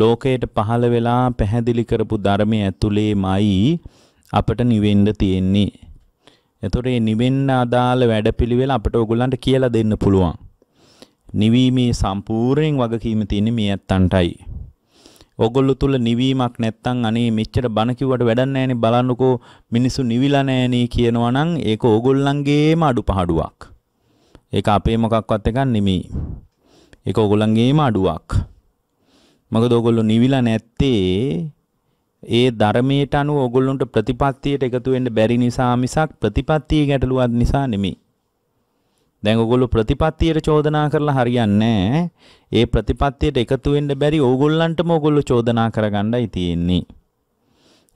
ලෝකයට පහළ වෙලා පැහැදිලි කරපු ධර්මය ඇතුලේමයි අපට නිවෙන්න තියෙන්නේ. එතකොට මේ නිවෙන්න අදාළ වැඩපිළිවෙල අපට ඕගොල්ලන්ට කියලා දෙන්න පුළුවන්. නිවීමේ සම්පූර්ණයෙන් වගකීම තියෙන්නේ මේ ඇත්තන්ටයි. ඔගොල්ලෝ තුල නිවීමක් නැත්තම් අනේ මෙච්චර බන කිව්වට වැඩක් නැහැනේ බලන්නකෝ මිනිස්සු නිවිලා නැහැනේ කියනවා නම් ඒක ඕගොල්ලන්ගේම අඩුපාඩුවක්. ඒක අපේ මොකක්වත් එකක් නෙමෙයි. ඒක ඕගොල්ලන්ගේම අඩුවක්. මොකද ඔයගොල්ලෝ නිවිලා නැත්තේ ඒ ධර්මයට අනුව ඔයගොල්ලන්ට ප්‍රතිපත්තියට එකතු වෙන්න බැරි නිසා මිසක් ප්‍රතිපත්තිය ගැටලුවක් නිසා නෙමෙයි. දැන් ඔයගොල්ලෝ ප්‍රතිපත්තියට චෝදනා කරලා හරියන්නේ ඒ ප්‍රතිපත්තියට එකතු වෙන්න බැරි ඕගොල්ලන්ටම ඔයගොල්ලෝ චෝදනා කරගන්නයි තියෙන්නේ.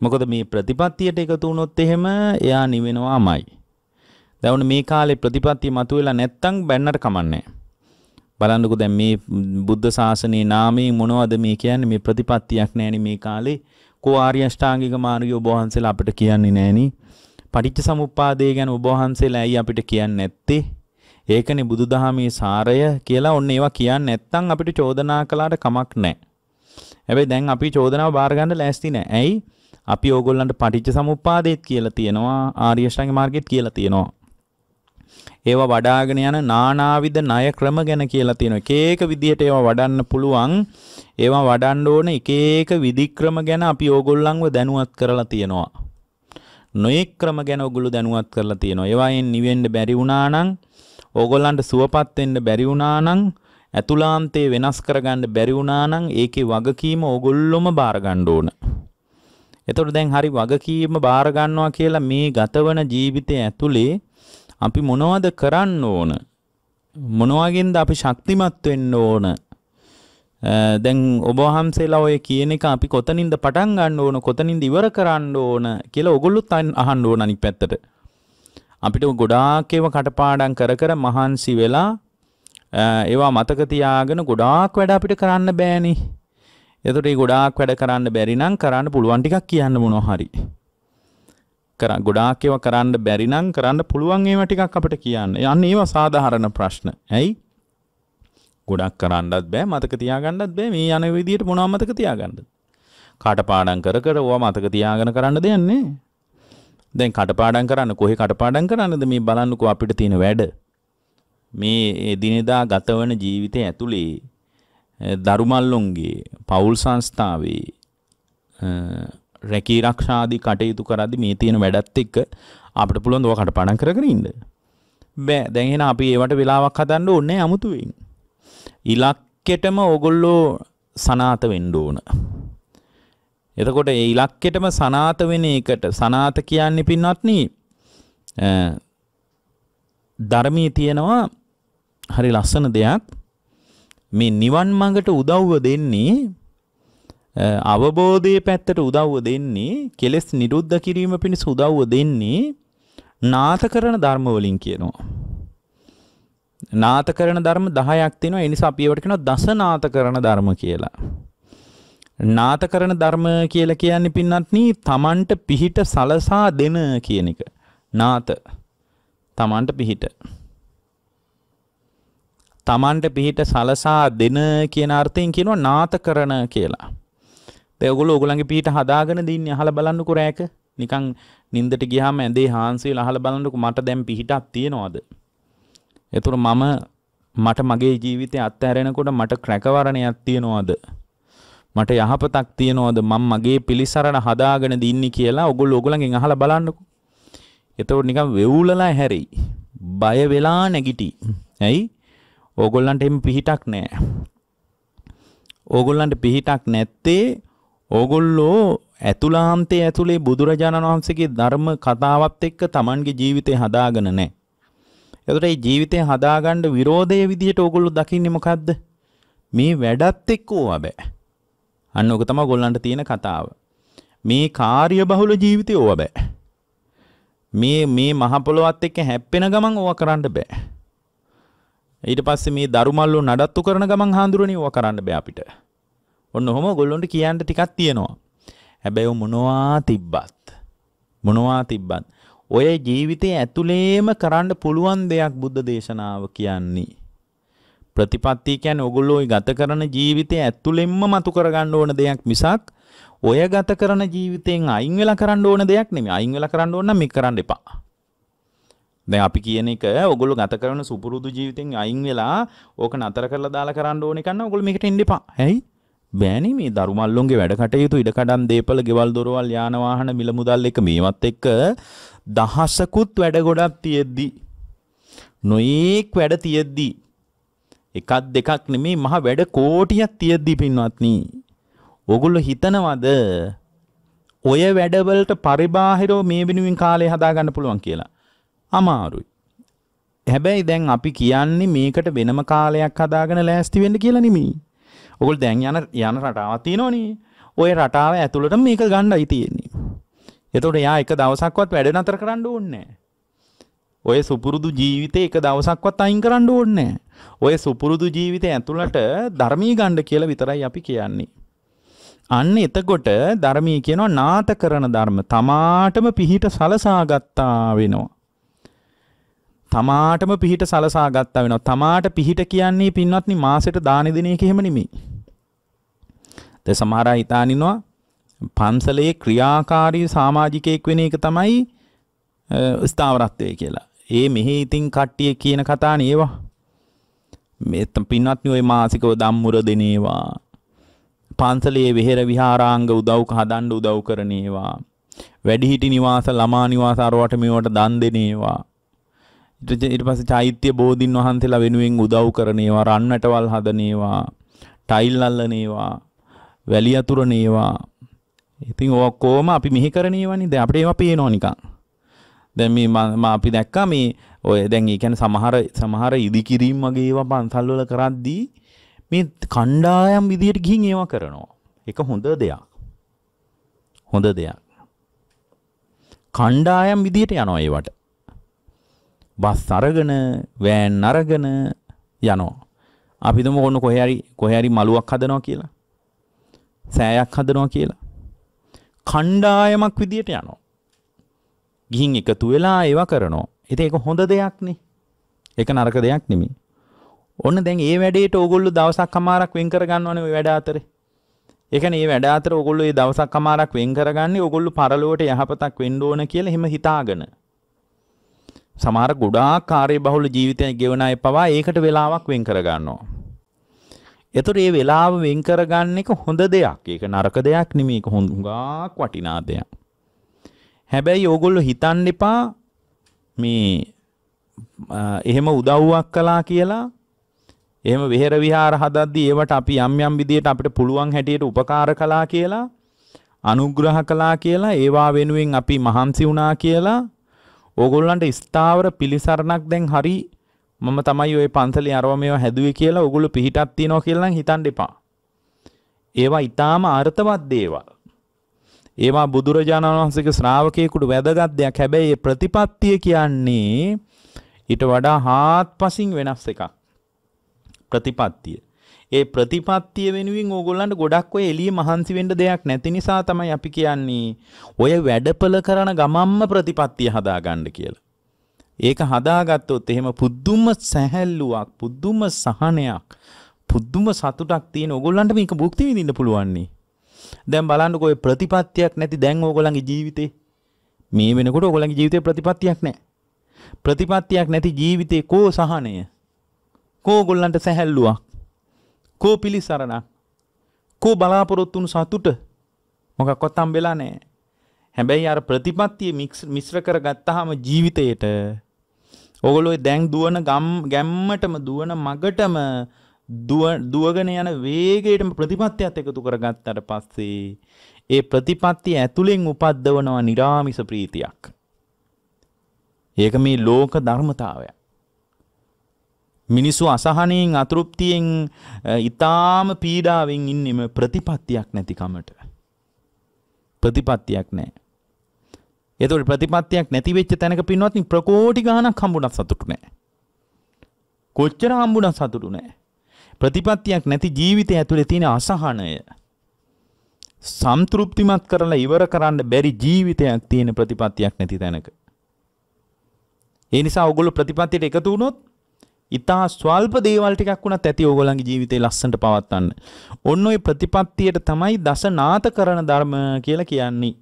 මොකද මේ ප්‍රතිපත්තියට එකතු වුණොත් එහෙම එයා නිවෙනවාමයි. දැන් මේ කාලේ ප්‍රතිපත්තිය මතුවෙලා නැත්තම් බැන්නට කමන්නේ නැහැ. බලන්නකෝ දැන් මේ බුද්ධ ශාසනයේ නාමයෙන් මොනවද මේ කියන්නේ මේ ප්‍රතිපත්තියක් නැහෙනි මේ කාලේ කෝ ආර්ය අෂ්ටාංගික මාර්ගය ඔබ වහන්සේලා අපිට කියන්නේ නැහෙනි පටිච්ච සමුප්පාදය ගැන ඔබ වහන්සේලා ඇයි අපිට කියන්නේ නැත්තේ ඒකනේ බුදුදහමේ සාරය කියලා ඔන්න ඒවා කියන්නේ නැත්තම් අපිට චෝදනා කළාට කමක් නැහැ හැබැයි දැන් අපි චෝදනාව බාර ගන්න ලෑස්ති නැහැ ඇයි අපි ඕගොල්ලන්ට පටිච්ච සමුප්පාදෙත් කියලා තියෙනවා ආර්ය අෂ්ටාංගික මාර්ගෙත් කියලා තියෙනවා ඒවා වඩාගෙන යන නානාවිද ණය ක්‍රම ගැන කියලා තියෙනවා. එක එක විදියට ඒවා වඩන්න පුළුවන්. ඒවා වඩන්න ඕන එක එක විධික්‍රම ගැන අපි ඕගොල්ලන්ව දැනුවත් කරලා තියෙනවා. නොයෙක් ක්‍රම ගැන ඔගොල්ලෝ දැනුවත් කරලා තියෙනවා. ඒවායින් නිවෙන්න බැරි වුණා නම් ඕගොල්ලන්ට සුවපත් වෙන්න බැරි වුණා නම් ඇතුලාන්තේ වෙනස් කරගන්න බැරි වුණා නම් ඒකේ වගකීම ඕගොල්ලොම බාර ගන්න ඕන. එතකොට දැන් හරි වගකීම බාර ගන්නවා කියලා මේ ගතවන ජීවිතය ඇතුලේ අපි මොනවද කරන්න ඕන මොනවාගෙන්ද අපි ශක්තිමත් වෙන්න ඕන දැන් ඔබ වහන්සේලා ඔය කියන එක අපි කොතනින්ද පටන් ගන්න ඕන කොතනින්ද ඉවර කරන්න ඕන කියලා ඔගොල්ලොත් අහන්න ඕන අනිත් පැත්තට අපිට ගොඩාක් ඒවා කටපාඩම් කර කර මහන්සි වෙලා ඒවා මතක තියාගෙන ගොඩාක් වැඩ අපිට කරන්න බෑනේ එතකොට මේ ගොඩාක් වැඩ කරන්න බැරි නම් කරන්න පුළුවන් ටිකක් කියන්න මොනවා හරි කර ගොඩාක් ඒවා කරන්න බැරි නම් කරන්න පුළුවන් ඒවා ටිකක් අපිට කියන්න. යන්න ඒවා සාධාරණ ප්‍රශ්න. ඇයි? ගොඩක් කරන්නත් බෑ මතක තියාගන්නත් බෑ මේ යන විදියට මොනවද මතක තියාගන්නද? කටපාඩම් කර කර ඕවා මතක තියාගෙන කරන්න දෙයක් නෑ. දැන් කටපාඩම් කරන්න කොහේ කටපාඩම් කරන්නද මේ බලන්නකෝ අපිට තියෙන වැඩ. මේ දිනෙදා ගතවන ජීවිතය ඇතුලේ දරුමල්ලොන්ගේ පවුල් සංස්ථාවේ රැකී රක්ෂාදී කටයුතු කරද්දි මේ තියෙන වැඩත් එක්ක අපිට පුළුවන් දව කටපාඩම් කරගෙන ඉන්න. බෑ දැන් එහෙනම් අපි ඒවට වෙලාවක් හදන්න ඕනේ අමුතුවෙන්. ඉලක්කෙටම ඕගොල්ලෝ සනාත වෙන්න ඕන. එතකොට ඒ ඉලක්කෙටම සනාත වෙන එකට සනාත කියන්නේ පින්වත්නි ධර්මයේ තියෙනවා හරි ලස්සන දෙයක් මේ නිවන් මඟට උදව්ව දෙන්නේ අවබෝධයේ පැත්තට උදව්ව දෙන්නේ කෙලෙස් නිරුද්ධ කිරීම පිණිස උදව්ව දෙන්නේ නාත කරන ධර්ම වලින් කියනවා. නාත කරන ධර්ම 10ක් තියෙනවා. ඒ නිසා අපි ඒවට කියනවා දස නාත කරන ධර්ම කියලා. නාත කරන ධර්ම කියලා කියන්නේ පින්නත්නි තමන්ට පිහිට සලසා දෙන කියන එක. නාත. තමන්ට පිහිට. තමන්ට පිහිට සලසා දෙන කියන අර්ථයෙන් කියනවා නාත කරන කියලා. ඔයගොල්ලෝ ඔයගොල්ලන්ගේ පීට හදාගෙන දින්නේ අහලා බලන්නකො රෑක. නිකන් නිින්දට ගියාම ඇඳේ හාන්සි වෙලා අහලා බලන්නකො මට දැන් පිහිටක් තියනවාද? එතකොට මම මට මගේ ජීවිතේ අත්හැරෙනකොට මට ක්‍රැකවරණයක් තියනවාද? මට යහපතක් තියනවාද? මම මගේ පිළිසරණ හදාගෙන දින්නේ කියලා ඔයගොල්ලෝ ඔයගොල්ලන්ගෙන් අහලා බලන්නකො. එතකොට නිකන් වෙවුලලා හැරෙයි. බය වෙලා නැගිටි. ඇයි? ඕගොල්ලන්ට එහෙම පිහිටක් නැහැ. ඕගොල්ලන්ට පිහිටක් නැත්තේ ඕගොල්ලෝ ඇතුලාන්තේ ඇතුලේ බුදුරජාණන් වහන්සේගේ ධර්ම කතාවත් එක්ක Tamanගේ ජීවිතේ හදාගෙන නැහැ. එතකොට මේ ජීවිතේ හදාගන්න විරෝධයේ විදිහට ඕගොල්ලෝ දකින්නේ මොකද්ද? මේ වැඩත් එක්ක ඕවා බෑ. අන්න ඕක තමයි ගොල්ලන්ට තියෙන කතාව. මේ කාර්ය බහුල ජීවිතය ඕව බෑ. මේ මේ මහ පොළොවත් එක්ක හැප්පෙන ගමන් ඕවා කරන්න බෑ. ඊට පස්සේ මේ දරුමල්ලෝ නඩත්තු කරන ගමන් හාඳුරණේ ඕවා කරන්න බෑ අපිට. ඔන්න හොම ගොල්ලොන්ට කියන්න ටිකක් තියෙනවා. හැබැයි මොනවා තිබ්බත්. මොනවා තිබ්බත්. ඔය ජීවිතය ඇතුළේම කරන්න පුළුවන් දෙයක් බුද්ධ දේශනාව කියන්නේ. ප්‍රතිපත්ති කියන්නේ ඔගොල්ලෝ ගත කරන ජීවිතය ඇතුළෙන්ම මතු කරගන්න ඕන දෙයක් මිසක් ඔය ගත කරන ජීවිතයෙන් අයින් වෙලා කරන්න ඕන දෙයක් නෙමෙයි. අයින් වෙලා කරන්න ඕන නම් මේක කරන්න එපා. දැන් අපි කියන එක ඔගොල්ලෝ ගත කරන සුපුරුදු ජීවිතෙන් අයින් වෙලා ඕක නතර කරලා දාලා කරන්න ඕන එක නම් ඔගොල්ලෝ මේකට එන්න එපා. ඇයි? බෑනේ මේ දරුමල්ලොන්ගේ වැඩ කටයුතු ඉඩකඩම් දේපල ගෙවල් දොරවල් යාන වාහන මිල මුදල් එක මේවත් එක්ක දහසකුත් වැඩ ගොඩක් තියෙද්දි නොයේක් වැඩ තියෙද්දි එකක් දෙකක් නෙමේ මහ වැඩ කෝටියක් තියෙද්දි පින්වත්නි ඕගොල්ලෝ හිතනවද ඔය වැඩවලට පරිබාහිරව මේ වෙනුවෙන් කාලය හදාගන්න පුළුවන් කියලා අමාරුයි හැබැයි දැන් අපි කියන්නේ මේකට වෙනම කාලයක් හදාගෙන ලෑස්ති වෙන්න කියලා නෙමෙයි ඔකොල් දැන් යන යන රටාව තියෙනවනේ ඔය රටාව ඇතුළට මේක ගණ්ඩයි තියෙන්නේ. එතොට යා එක දවසක්වත් වැඩ නතර කරන්න ඕන්නෑ. ඔය සුපුරුදු ජීවිතය එක දවසක්වත් අයින් කරන්න ඕන්නෑ. ඔය සුපුරුදු ජීවිතය ඇතුළට ධර්මී ගණ්ඩ කියල විතරයි අපි කියන්නේ. අන්න එතකොට ධර්මී කියනවා නාත කරන ධර්ම තමාටම පිහිට සලසාගත්තා වෙනවා. තමාටම පිහිට සලසා ගත්තා වෙනවා. තමාට පිහිට කියන්නේ පින්වත්නි මාසෙට දාන දෙන එක එහෙම නෙමෙයි. දැන් සමහර අය හිතානිනවා පන්සලේ ක්‍රියාකාරී සමාජිකයෙක් වෙන එක තමයි ස්ථාවරත්වය කියලා. ඒ මෙහි ඉතින් කට්ටිය කියන කතා නේවා. මෙතන පින්වත්නි ওই මාසිකව ධම්මුර දෙනේවා. පන්සලේ වෙහෙර විහාරාංග උදව් හදන්න උදව් කරනේවා. වැඩිහිටි නිවාස ළමා නිවාස අරවට මේවට දන් දෙනේවා. ඊට පස්සේ චෛත්‍ය බෝධින් වහන්සේලා වෙනුවෙන් උදව් කරනේවා රන්නටවල් හදනේවා ටයිල් අල්ලනේවා වැලි අතුරනේවා ඉතින් ඔක්කොම අපි මෙහි කරනේවනේ දැන් අපිට ඒවා පේනවා නිකන් දැන් මේ මම අපි දැක්කා මේ ඔය දැන් ඒ කියන්නේ සමහර සමහර ඉදිකිරීම් වගේ ඒවා පන්සල් වල කරද්දී මේ කණ්ඩායම් විදියට ගිහින් ඒවා කරනවා ඒක හොඳ දෙයක් හොඳ දෙයක් කණ්ඩායම් විදියට යනවා ඒවට බස් අරගෙන වෑන් අරගෙන යනවා. අපි හිතමු ඔන්න කොහේ හරි කොහේ හරි මලුවක් හදනවා කියලා. සෑයක් හදනවා කියලා. කණ්ඩායමක් විදියට යනවා. ගිහින් එකතු වෙලා ඒවා කරනවා. ඉතින් ඒක හොඳ දෙයක් නේ. ඒක නරක දෙයක් නෙමෙයි. ඔන්න දැන් ඒ වැඩේට ඕගොල්ලෝ දවසක් අමාරක් වෙන් කරගන්නවනේ ওই වැඩ අතරේ. ඒ කියන්නේ මේ වැඩ අතර ඕගොල්ලෝ මේ දවසක් අමාරක් වෙන් කරගන්නේ ඕගොල්ලෝ පරලෝවට යහපතක් වෙන්න ඕන කියලා හිම හිතාගෙන. සමහර ගොඩාක් කාර්ය බහුල ජීවිතයක් ගෙවන අය පවා ඒකට වෙලාවක් වෙන් කරගන්නවා. එතකොට මේ වෙලාව වෙන් කරගන්න එක හොඳ දෙයක්. ඒක නරක දෙයක් නෙමෙයි. ඒක හොඳක් වටිනා දෙයක්. හැබැයි ඕගොල්ලෝ හිතන්න එපා මේ එහෙම උදව්වක් කළා කියලා එහෙම විහෙර විහාර හදද්දී ඒවට අපි යම් යම් විදියට අපිට පුළුවන් හැටියට උපකාර කළා කියලා අනුග්‍රහ කළා කියලා ඒවා වෙනුවෙන් අපි මහන්සි වුණා කියලා ඕගොල්ලන්ට ස්ථාවර පිළිසරණක් දැන් හරි මම තමයි ඔය පන්සලේ අරව මේවා හැදුවේ කියලා ඕගොල්ලෝ පිහිටක් තියනවා කියලා හිතන්න එපා. ඒවා ඊටාම අර්ථවත් දේවල්. ඒවා බුදුරජාණන් වහන්සේගේ ශ්‍රාවකයෙකුට වැදගත් දෙයක්. හැබැයි මේ ප්‍රතිපත්තිය කියන්නේ ඊට වඩා හාත්පසින් වෙනස් එකක්. ප්‍රතිපත්තිය. ඒ ප්‍රතිපත්තිය වෙනුවෙන් ඕගොල්ලන්ට ගොඩක් ඔය එළිය මහන්සි වෙන්න දෙයක් නැති නිසා තමයි අපි කියන්නේ ඔය වැඩපල කරන ගමම්ම ප්‍රතිපත්තිය හදාගන්න කියලා. ඒක හදාගත්තොත් එහෙම පුදුම සැහැල්ලුවක්, පුදුම සහනයක්, පුදුම සතුටක් තියෙන ඕගොල්ලන්ට මේක භුක්ති විඳින්න පුළුවන්නේ. දැන් බලන්නකෝ ඔය ප්‍රතිපත්තියක් නැති දැන් ඕගොල්ලන්ගේ ජීවිතේ මේ වෙනකොට ඕගොල්ලන්ගේ ජීවිතේ ප්‍රතිපත්තියක් නැහැ. ප්‍රතිපත්තියක් නැති ජීවිතේ කෝ සහනය? කෝ ඕගොල්ලන්ට සැහැල්ලුවක්? කෝ පිළිසරණක් කෝ බලාපොරොත්තුන් සතුට මොකක්වත් හම්බෙලා නෑ. හැබැයි අර ප්‍රතිපත්තිය මිශ්‍ර කර ගත්තාම ජීවිතයට ඔගොලෝ දැන් දුවන ගම් ගැම්මටම දුවන මගටම දුවගෙන යන වේගයටම ප්‍රතිපත්තියත් එකතු කරගත්තට පස්සේ ඒ ප්‍රතිපත්තිය ඇතුළෙන් උපද්දවනවා නිරාමිස ප්‍රීතියක්. ඒක මේ ලෝක ධර්මතාවයක්. මිනිස්සු අසහනයෙන් අතෘප්තියෙන් ඊටාම පීඩාවෙන් ඉන්නෙම ප්‍රතිපත්තියක් නැතිකමට. ප්‍රතිපත්තියක් නැහැ. එතකොට ප්‍රතිපත්තියක් නැති වෙච්ච තැනක පින්වත් ප්‍රකෝටි ගාණක් හම්බුණත් සතුටු නැහැ. කොච්චර හම්බුණත් සතුටු නැහැ. ප්‍රතිපත්තියක් නැති ජීවිතය ඇතුලේ තියෙන අසහනය සම්තෘප්තිමත් කරලා ඉවර කරන්න බැරි ජීවිතයක් තියෙන ප්‍රතිපත්තියක් නැති තැනක. ඒ නිසා ඔගොල්ලෝ ප්‍රතිපත්තියට එකතු වුණොත් ඉතා ස්වල්ප දේවල් ටිකක් වුණත් ඇති ඕගොල්ලන්ගේ ජීවිතේ ලස්සනට පවත්වන්න. ඔන්න ඔය ප්‍රතිපත්තියට තමයි දසනාත කරන ධර්ම කියලා කියන්නේ.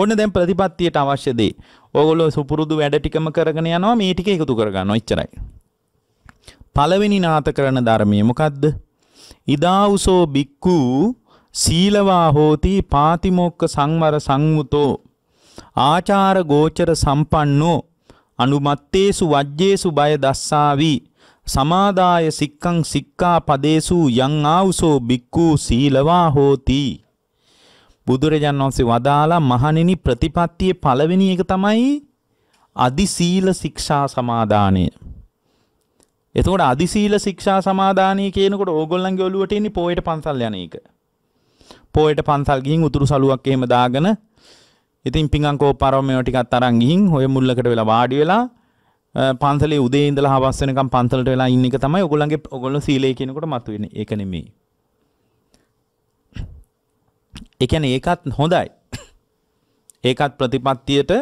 ඔන්න දැන් ප්‍රතිපත්තියට අවශ්‍ය දේ. ඕගොල්ලෝ සුපුරුදු වැඩ ටිකම කරගෙන යනවා මේ ටික එකතු කරගන්නවා එච්චරයි. පළවෙනි නාත කරන ධර්මයේ මොකද්ද? ඉදාඋසෝ බික්කු සීලවා හෝති පාතිමොක්ක සංවර සංමුතෝ ආචාර ගෝචර සම්පන්නෝ අනුමත්තේසු වජ්ජේසු බය දස්සාවී සමාදාය සික්කං සික්කා පදේසු යං ආවුසෝ බික්කූ සීලවා හෝති. බුදුරජාන් වහන්සේ වදාලා මහණෙනි ප්‍රතිපත්තියේ පළවෙනි එක තමයි අදි සීල ශික්ෂා සමාදානය. එතකොට අදි සීල ශික්ෂා සමාදානය කියනකොට ඕගොල්ලන්ගේ ඔළුවට ඉන්නේ පොයට පන්සල් යන එක. පොයට පන්සල් ගිහින් උතුරු සලුවක් එහෙම දාගෙන ඉතින් පිඟන් කෝපාරව මේව ටිකක් අරන් ගිහින් හොය මුල්ලකට වෙලා වාඩි වෙලා පන්සලේ උදේ ඉඳලා හවස වෙනකම් පන්සලට වෙලා ඉන්න එක තමයි ඔයගොල්ලන්ගේ ඔයගොල්ලෝ සීලය කියනකොට මතුවෙන්නේ. ඒක නෙමෙයි. ඒ කියන්නේ ඒකත් හොඳයි. ඒකත් ප්‍රතිපත්තියට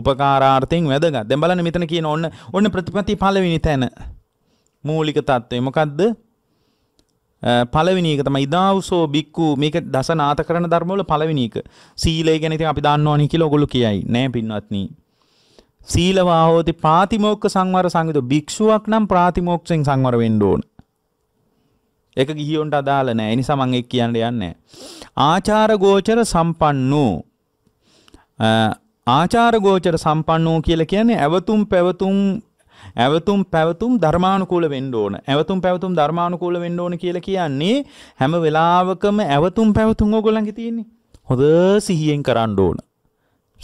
උපකාරාර්ථයෙන් වැදගත්. දැන් බලන්න මෙතන කියන ඕන්න ඕන්න ප්‍රතිපත්තිය පළවෙනි තැන. මූලික தত্ত্বය මොකද්ද? පළවෙනි එක තමයි ඉදාවුසෝ බික්කු මේක දසනාත කරන ධර්මවල පළවෙනි එක. සීලය ගැන ඉතින් අපි දන්නවනේ කියලා ඔයගොල්ලෝ කියයි. නෑ පින්වත්නි. සීලවා හෝති ප්‍රාතිමෝක්ක සංවර සංවිත භික්ෂුවක් නම් ප්‍රාතිමෝක්ෂයෙන් සංවර වෙන්න ඕන. ඒක ගිහියොන්ට අදාළ නෑ. ඒ නිසා මම ඒක කියන්න යන්නේ ආචාර ගෝචර සම්පන්නෝ ආචාර ගෝචර සම්පන්නෝ කියලා කියන්නේ ඇවතුම් පැවතුම් ඇවතුම් පැවතුම් ධර්මානුකූල වෙන්න ඕන. ඇවතුම් පැවතුම් ධර්මානුකූල වෙන්න ඕන කියලා කියන්නේ හැම වෙලාවකම ඇවතුම් පැවතුම් ඕගොල්ලන්ගේ තියෙන්නේ. හොඳ සිහියෙන් කරන්න ඕන.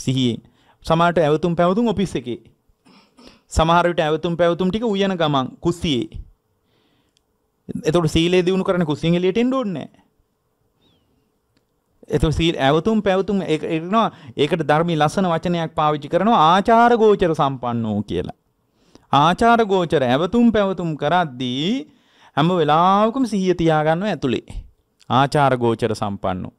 සිහියෙන් සමහරට ඇවතුම් පැවතුම් ඔෆිස් එකේ. සමහර විට ඇවතුම් පැවතුම් ටික උයන ගමන් කුස්සියේ. එතකොට සීලේ දිනු කරන කුස්සියෙන් එළියට එන්න ඕනේ නැහැ. එතකොට සීල ඇවතුම් පැවතුම් ඒකනවා ඒකට ධර්මී ලස්සන වචනයක් පාවිච්චි කරනවා ආචාර ගෝචර සම්පන්නෝ කියලා. ආචාර ගෝචර ඇවතුම් පැවතුම් කරද්දී හැම වෙලාවකම සිහිය තියාගන්නව ඇතුලේ. ආචාර ගෝචර සම්පන්නෝ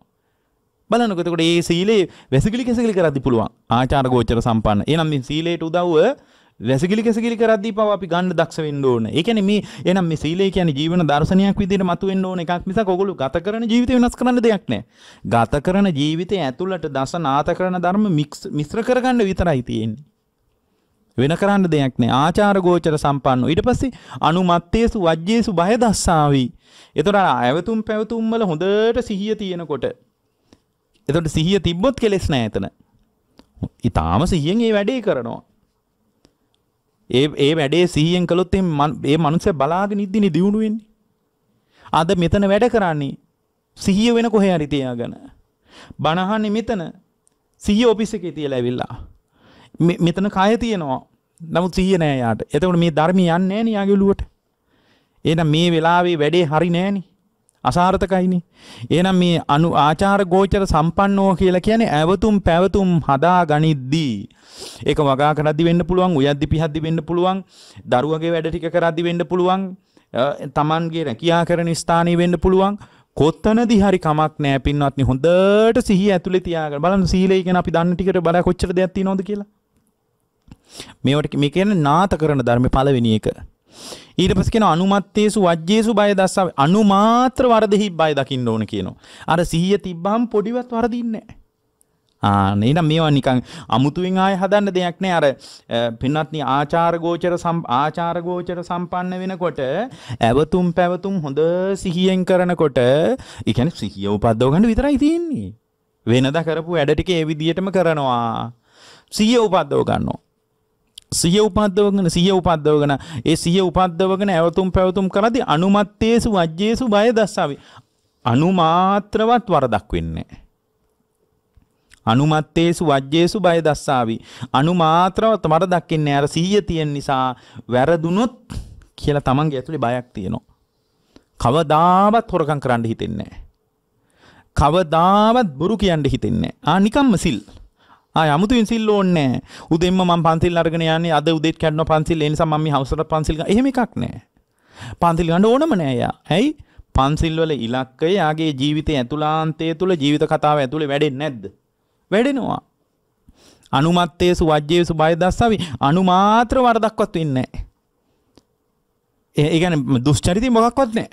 බලනකොතකොට ඒ සීලේ වැසිගිලි කෙසගිලි කරද්දි පුළුවන් ආචාර ගෝචර සම්පන්න. එහෙනම් මේ සීලයට උදව්ව වැසිගිලි කෙසගිලි කරද්දී පවා අපි ගන්න දක්ෂ වෙන්න ඕන. ඒ කියන්නේ මේ එහෙනම් මේ සීලය කියන්නේ ජීවන දර්ශනයක් විදිහට මතුවෙන්න ඕන එකක් මිසක් ඔගොල්ලෝ ගත කරන ජීවිතය වෙනස් කරන්න දෙයක් නෑ. ගත කරන ජීවිතය ඇතුළට දස නාත කරන ධර්ම මිශ්‍ර කරගන්න විතරයි තියෙන්නේ. වෙන කරන්න දෙයක් නෑ ආචාර ගෝචර සම්පන්න ඊට පස්සේ අනුමත්තේසු වජ්ජේසු බය දස්සාවි. එතකොට අයවතුම් පැවතුම් වල හොඳට සිහිය තියෙනකොට එතකොට සිහිය තිබ්බොත් කෙලෙස් නෑ එතන. ඊටාම සිහියෙන් ඒ වැඩේ කරනවා. ඒ ඒ වැඩේ සිහියෙන් කළොත් ඒ මනුස්සයා බලාගෙන ඉද්දිනේ දියුණු වෙන්නේ. අද මෙතන වැඩ කරන්නේ සිහිය වෙන කොහේ හරි තියාගෙන. බණහන්නේ මෙතන සිහිය ඔෆිස් එකේ තියලා ඇවිල්ලා. මෙතන කය තියෙනවා. නමුත් සිහිය නෑ යාට. එතකොට මේ ධර්මය යන්නේ නෑනේ යාගේ ඔළුවට. එහෙනම් මේ වෙලාවේ වැඩේ හරි නෑනේ. අසාර්ථකයිනේ. එහෙනම් මේ අනු ආචාර ගෝචර සම්පන්නෝ කියලා කියන්නේ ඇවතුම් පැවතුම් හදා ගනිද්දී ඒක වගා කරද්දි වෙන්න පුළුවන්, උයද්දි පිහද්දි වෙන්න පුළුවන්, දරුවගේ වැඩ ටික කරද්දි වෙන්න පුළුවන්, තමන්ගේ රැකියා කරන ස්ථානයේ වෙන්න පුළුවන්. කොත්තනදි හරි කමක් නෑ පින්වත්නි හොඳට සිහිය ඇතුලේ තියාගෙන බලන්න සීලය කියන අපි දන්න ටිකට බලා කොච්චර දෙයක් තියනවද කියලා මේවට මේ කියන්නේ නාත කරන ධර්ම පළවෙනි එක ඊට පස්සේ කියන අනුමත්තේසු වජ්ජේසු බය දස්සාවේ අනුමාත්‍ර වරදෙහි බය දකින්න ඕන කියනවා. අර සිහිය තිබ්බහම පොඩිවත් වරදින්නේ නැහැ. ආන එහෙනම් මේවා නිකන් අමුතුවෙන් ආය හදන්න දෙයක් නෑ අර පින්වත්නි ආචාර ගෝචර ආචාර ගෝචර සම්පන්න වෙනකොට ඇවතුම් පැවතුම් හොඳ සිහියෙන් කරනකොට ඒ කියන්නේ සිහිය උපද්දව ගන්න විතරයි තියෙන්නේ වෙනදා කරපු වැඩ ටික ඒ විදිහටම කරනවා සිහිය උපද්දව ගන්නවා සිය උපද්දවගෙන සිය උපද්දවගෙන ඒ සිය උපද්දවගෙන ඇවතුම් පැවතුම් කරදී අනුමත්තේසු වජ්ජේසු බය දස්සාවේ අනුමාත්‍රවත් වරදක් වෙන්නේ අනුමත්තේසු වජ්ජේසු බය දස්සාවි අනුමාත්‍රවත් වරදක් ඉන්නේ අර සිහිය තියෙන නිසා වැරදුනොත් කියලා තමන්ගේ ඇතුලේ බයක් තියෙනවා කවදාවත් හොරකම් කරන්න හිතෙන්නේ කවදාවත් බොරු කියන්න හිතෙන්නේ ආ නිකම්ම සිල් යමුතුන් සිල් ඕන්නෑ උදෙම ම පන්සිල් අරගෙන යන්නේ අද උදෙත් කැඩන පන්සිල් එනිසා මම හවසට පන්සිල් එහෙම එකක් නෑ පන්සිල් ගන්න ඕනම නෑයා ඇයි පන්සිල්වල ඉලක්කය යාගේ ජීවිතය ඇතුලාන්තය තුළ ජීවිත කතාව ඇතුළේ වැඩෙන් නැද්ද වැඩෙනවා අනුමත්තයේ සුවජ්‍යය සුභය දස්සවි අනුමාත්‍ර වරදක්වත් වෙන්න ඒගැන දුෂ්චරිති මොකක්වත් නෑ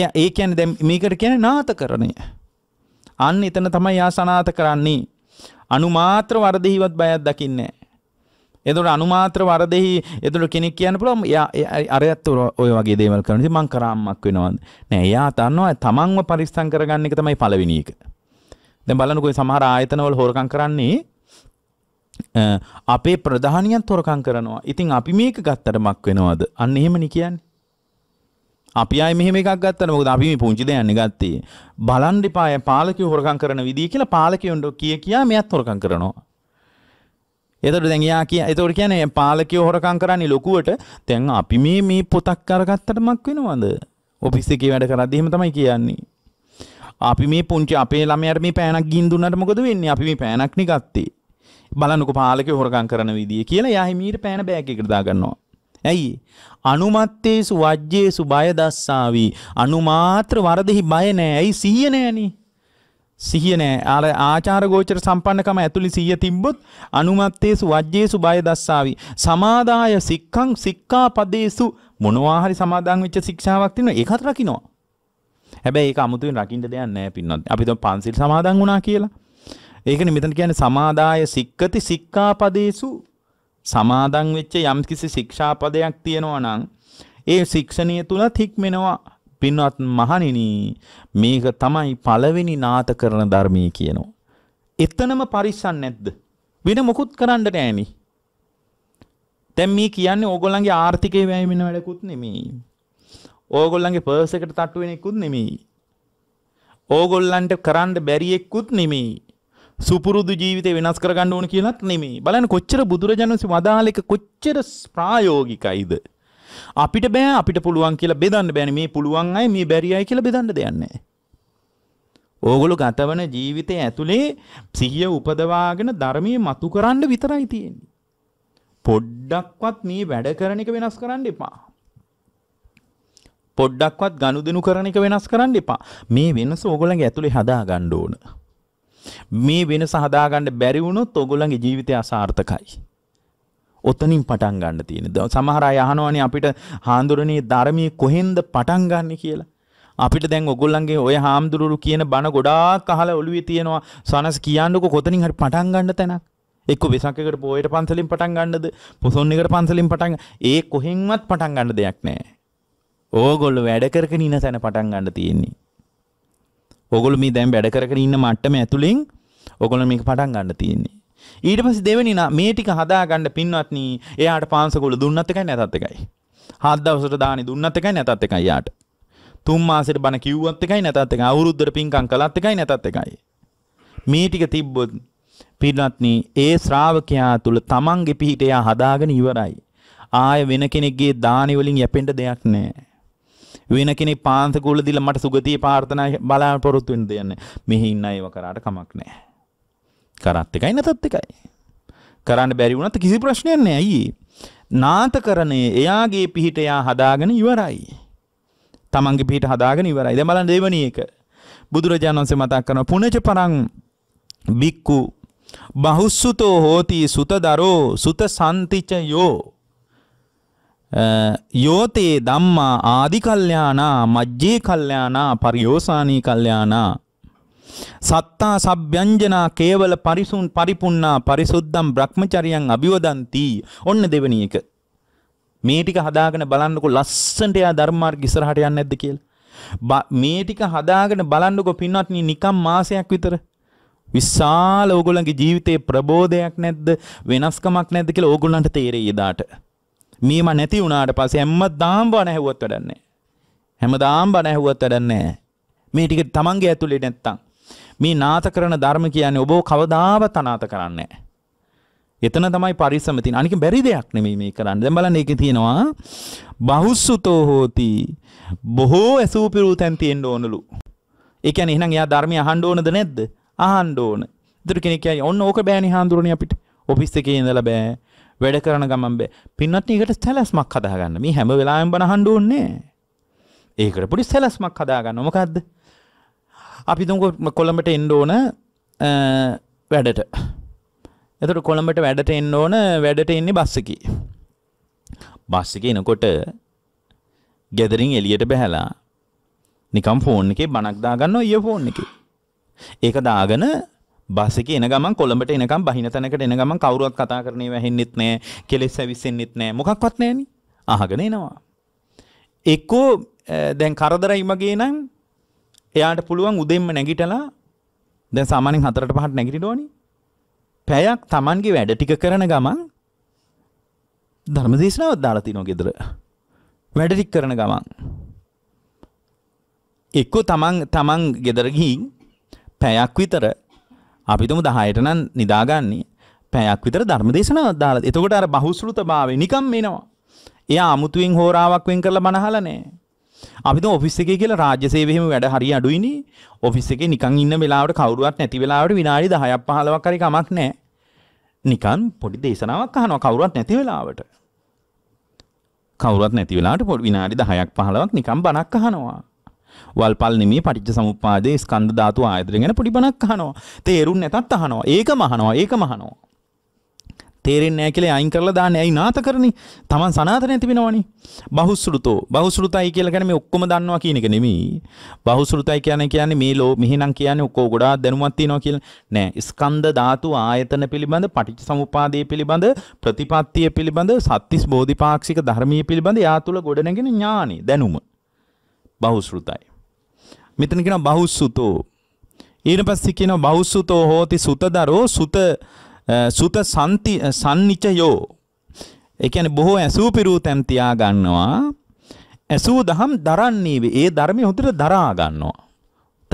ඒ ඒ කියැන දැ මේකට කියන නාත කරණය අන්න එතන තමයි යා සනාත කරන්නේ අනුමාත්‍ර වරදෙහිවත් බයක් දකින්නේ එතකොට අනුමාත්‍ර වරදෙහි එතකොට කෙනෙක් කියන්න පුළුවන් අරයත් ඔය වගේ දේවල් කරන ඉතින් මං කරාම්මක් වෙනවද නෑ එයා දන්නවා තමන්ව පරිස්සම් කරගන්න එක තමයි පළවෙනි එක දැන් බලන්නකෝ සමහර ආයතනවල හොරකම් කරන්නේ අපේ ප්‍රධානියන් තොරකම් කරනවා ඉතින් අපි මේක ගත්තට මක් වෙනවද අන්න එහෙමනේ කියන්නේ අපි අය මෙහෙම එකක් ගත්තට මොකද අපි මේ පුංචි දෙයන්නේ ගත්තේ බලන් ඉපාය පාලකයෝ හොරකම් කරන විදිය කියලා පාලකයොන්ට කිය කියා මෙයත් හොරකම් කරනවා එතකොට දැන් යා කිය එතකොට කියන්නේ පාලකයෝ හොරකම් කරන්නේ ලොකුවට දැන් අපි මේ මේ පොතක් අරගත්තට මක් වෙනවද ඔෆිස් එකේ වැඩ කරද්දි එහෙම තමයි කියන්නේ අපි මේ පුංචි අපේ ළමයාට මේ පෑනක් ගින් දුන්නාට මොකද වෙන්නේ අපි මේ පෑනක් නිගත්තේ බලන්නකො පාලකයෝ හොරකම් කරන විදිය කියලා යා හිමීට පෑන බෑග් එකට දාගන්නවා ඇයි අනුමත්තේසු වජ්ජේසු බය දස්සාවි අනුමාත්‍ර වරදෙහි බය නෑ ඇයි සිහිය නෑනේ සිහිය නෑ අර ආචාර ගෝචර සම්පන්නකම ඇතුළේ සිහිය තිබ්බොත් අනුමත්තේසු වජ්ජේසු බය දස්සාවි සමාදාය සික්ඛං සික්ඛාපදේසු මොනවා හරි සමාදාන් වෙච්ච ශික්ෂාවක් තියෙනවා ඒකත් රකින්නවා හැබැයි ඒක 아무තුවෙන් රකින්න දෙයක් නෑ පින්නත් අපි දැන් පන්සිල් සමාදන් වුණා කියලා ඒකනේ මෙතන කියන්නේ සමාදාය සික්කති සික්ඛාපදේසු සමාදන් වෙච්ච යම්කිසි ශික්ෂාපදයක් තියෙනවා නම් ඒ ශික්ෂණය තුලත් හික්මෙනවා පින්වත් මහණෙනි මේක තමයි පළවෙනි නාත කරන ධර්මයේ කියනවා. එතනම පරිස්සම් නැද්ද? වෙන මොකුත් කරන්න නෑනේ. දැන් මේ කියන්නේ ඕගොල්ලන්ගේ ආර්ථිකය වැය වෙන වැඩකුත් නෙමෙයි. ඕගොල්ලන්ගේ පර්ස් එකට තට්ටු වෙන එකකුත් නෙමෙයි. ඕගොල්ලන්ට කරන්න බැරි එකකුත් නෙමෙයි. සුපුරුදු ජීවිතය වෙනස් කරගන්න ඕන කියලත් නෙමේ බලන්න කොච්චර බුදුරජාණන්සේ වදාළ එක කොච්චර ප්‍රායෝගිකයිද අපිට බෑ අපිට පුළුවන් කියලා බෙදන්න බෑනේ මේ පුළුවන් අය මේ බැරි අය කියලා බෙදන්න දෙයක් නැහැ. ඕගොල්ලෝ ගතවන ජීවිතය ඇතුලේ සිහිය උපදවාගෙන ධර්මයේ මතු කරන්න විතරයි තියෙන්නේ. පොඩ්ඩක්වත් මේ වැඩ කරන එක වෙනස් කරන්න එපා. පොඩ්ඩක්වත් ගනුදෙනු කරන එක වෙනස් කරන්න එපා. මේ වෙනස ඕගොල්ලන්ගේ ඇතුලේ හදා ගන්න ඕන. මේ වෙනස හදාගන්න බැරි වුණොත් ඔයගොල්ලන්ගේ ජීවිතය අසාර්ථකයි. ඔතනින් පටන් ගන්න තියෙන. සමහර අය අහනවානේ අපිට හාඳුරණේ ධර්මයේ කොහෙන්ද පටන් ගන්න කියලා. අපිට දැන් ඔගොල්ලන්ගේ ඔය හාමුදුරුවරු කියන බණ ගොඩාක් අහලා ඔළුවේ තියෙනවා. සනස් කියන්නකො කොතනින් හරි පටන් ගන්න තැනක්. එක්ක වෙසක් එකට පොයට පන්සලින් පටන් ගන්නද? පොසොන් එකට පන්සලින් පටන් ඒ කොහෙන්වත් පටන් ගන්න දෙයක් නැහැ. ඕගොල්ලෝ වැඩ කරගෙන ඉන තැන පටන් ගන්න තියෙන්නේ. ඔගොල මේ දැම් වැඩ කරන ඉන්න මට්ටම ඇතුළෙන් ඔගොල මේක පටන් ගන්න තියෙන්නේ. ඊට පසි දෙවනින මේ ටික හදාගණ්ඩ පින්වත්න එයාට පාන්සකොල දුන්නත්තකයි නැතත් එකයි. හදවසට දානි දුන්නත් එකයි නැතත් එකයි යාට. තුම්මාසට බණ කිව්වත් එකයි නැතත් එක අවුරුද්ධර පින්කං කලත් එකයි නැතත් එකයි. මේ ටික තිබ්බොත් පිටත්න ඒ ශ්‍රාවකයා තුළ තමන්ගේ පිහිටයා හදාගෙන ඉවරයි. ආය වෙන කෙනෙක්ගේ දානවලින් යැපෙන්ට දෙයක් නෑ. වෙන කෙනෙක් පාන්සකූල දිල මට සුගතිය පාර්ථනා බලාපොරොත්තු වෙන දෙන්න මෙහි ඉන්න ඒව කරාට කමක් නෑ කරත් එකයි නැතත් එකයි කරන්න බැරි වුණත් කිසි ප්‍රශ්නයක් නෑ අයියේ නාථකරණය එයාගේ පිහිට එයා හදාගෙන ඉවරයි තමන්ගේ පිහිට හදාගෙන ඉවරයි දැන් බලන්න දෙවෙනි එක බුදුරජාණන් වහන්සේ මතක් කරනවා පුණජ පරං බික්කු බහුසුතෝ හෝති සුතදරෝ සුත සම්තිචයෝ යෝතේ දම්මා ආධිකල්්‍යානා මජ්ජේ කල්්‍යානා පරියෝසානී කල්්‍යානා. සත්තා සභ්‍යංජනා කේවල පරිසුන් පරිපුන්නා පරිසුද්දම් බ්‍රහ්මචරියන් අභිවදන්තී ඔන්න දෙවනි එක. මේ ටික හදාගෙන බලන්නකො ලස්සන්ට එයා ධර්මාර්ග ඉස්සරහට යන්නේ නැද්ද කියලා. මේ ටික හදාගෙන බලන්නකො පින්වත්නි නිකම් මාසයක් විතර. විශාල ඕගොල්ලන්ගේ ජීවිතේ ප්‍රබෝධයක් නැද්ද වෙනස්කමක් නැද්ද කියලා ඕගොල්ලන්ට තේරෙයි එදාට. මේවා නැති වුණාට පස්සේ හැමදාම බණ ඇහුවත් වැඩක් නැහැ. හැමදාම බණ ඇහුවත් වැඩක් නැහැ. මේ ටික තමන්ගේ ඇතුලේ නැත්තම් මේ නාත කරන ධර්ම කියන්නේ ඔබව කවදාවත් අනාත කරන්නේ නැහැ. එතන තමයි පරිස්සම තියෙන. අනික බැරි දෙයක් නෙමෙයි මේ කරන්නේ. දැන් බලන්න ඒකේ තියෙනවා බහුසුතෝ හෝති. බොහෝ ඇසූපිරු තැන් තියෙන්න ඕනලු. ඒ කියන්නේ එහෙනම් එයා ධර්මය අහන්න ඕනද නැද්ද? අහන්න ඕන. ඉතින් කෙනෙක් කියයි ඔන්න ඕක බෑනේ හාඳුරනේ අපිට. ඔෆිස් එකේ ඉඳලා බෑ. වැඩ කරන ගමන්බේ පින්නත් ඒකට සැලස්මක් හදාගන්න මේ හැම වෙලාවෙන් බනහඬ ඕන්නේ ඒකට පොඩි සැලස්මක් හදාගන්න මොකද්ද අපි තුමු කොළඹට එන්න ඕන වැඩට එතකොට කොළඹට වැඩට එන්න ඕන වැඩට එන්නේ බස් එකේ බස් එකේ එනකොට ගෙදරින් එළියට බහැලා නිකම් ෆෝන් එකේ බණක් දාගන්නවා ඊය ෆෝන් එකේ ඒක දාගෙන බස් එකේ එන ගමන් කොළඹට එනකම් බහින තැනකට එන ගමන් කවුරුවත් කතා කරන්නේ වැහෙන්නෙත් නැහැ කෙලෙස් ඇවිස්සෙන්නෙත් නැහැ මොකක්වත් නැහෙනි අහගෙන එනවා එක්කෝ දැන් කරදරයි මගේ නම් එයාට පුළුවන් උදෙන්ම නැගිටලා දැන් සාමාන්‍යයෙන් හතරට පහට නැගිටිනවනේ පැයක් Tamanගේ වැඩ ටික කරන ගමන් ධර්මදේශනාවක් දාලා තිනවා ගෙදර වැඩ ටික කරන ගමන් එක්කෝ Taman Taman ගෙදර ගිහින් පැයක් විතර අපිතුම දහයටනම් නිදාගන්නේ පැයක් විතර ධර්ම දේශන දාලා එතකොට අර බහුසෘත භාවය නිකම් එනවා. එයා අමුතුවෙන් හෝරාවක් වෙන් කරලා බනහලනේ. අපි දැන් ඔෆිස් එකේ කියලා රාජ්‍ය සේවයෙම වැඩ හරිය අඩුයිනේ. ඔෆිස් එකේ නිකන් ඉන්න වෙලාවට කවුරුවත් නැති වෙලාවට විනාඩි 10ක් 15ක් හරි කමක් නැහැ. නිකන් පොඩි දේශනාවක් අහනවා කවුරුවත් නැති වෙලාවට. කවුරුවත් නැති වෙලාවට පොඩි විනාඩි 10ක් 15ක් නිකන් බණක් අහනවා. වල්පල් නිමේ පටිච්ච සමුප්පාදේ ස්කන්ධ ධාතු ආයතන ගැන පොඩි බණක් අහනවා. තේරුම් නැතත් අහනවා. ඒක මහනවා. ඒක මහනවා. තේරෙන්නේ නැහැ කියලා අයින් කරලා දාන්නේ ඇයි නාත කරන්නේ? Taman සනාතන ඇති වෙනවනේ. බහුශෘතෝ බහුශෘතයි කියලා කියන්නේ මේ ඔක්කොම දන්නවා කියන එක නෙමෙයි. බහුශෘතයි කියන්නේ කියන්නේ මේ ලෝ මෙහෙනම් කියන්නේ ඔක්කො ගොඩාක් දැනුමක් තියෙනවා කියලා. නෑ. ස්කන්ධ ධාතු ආයතන පිළිබඳ, පටිච්චසමුපාදය පිළිබඳ, ප්‍රතිපත්තිය පිළිබඳ, සත්‍තිස් බෝධිපාක්ෂික ධර්මීය පිළිබඳ යා තුල ගොඩනැගෙන ඥානෙ, දැනුම. බහුශෘතයි. මෙතන කියනවා බහුසුතෝ ඊට පස්සේ කියනවා බහුසුතෝ හෝති සුතදරෝ සුත සුත සම්ති සම්නිචයෝ ඒ කියන්නේ බොහෝ ඇසූ පිරූ තැම් තියා ගන්නවා ඇසූ දහම් දරන්නේවි ඒ ධර්මයේ හොඳට දරා ගන්නවා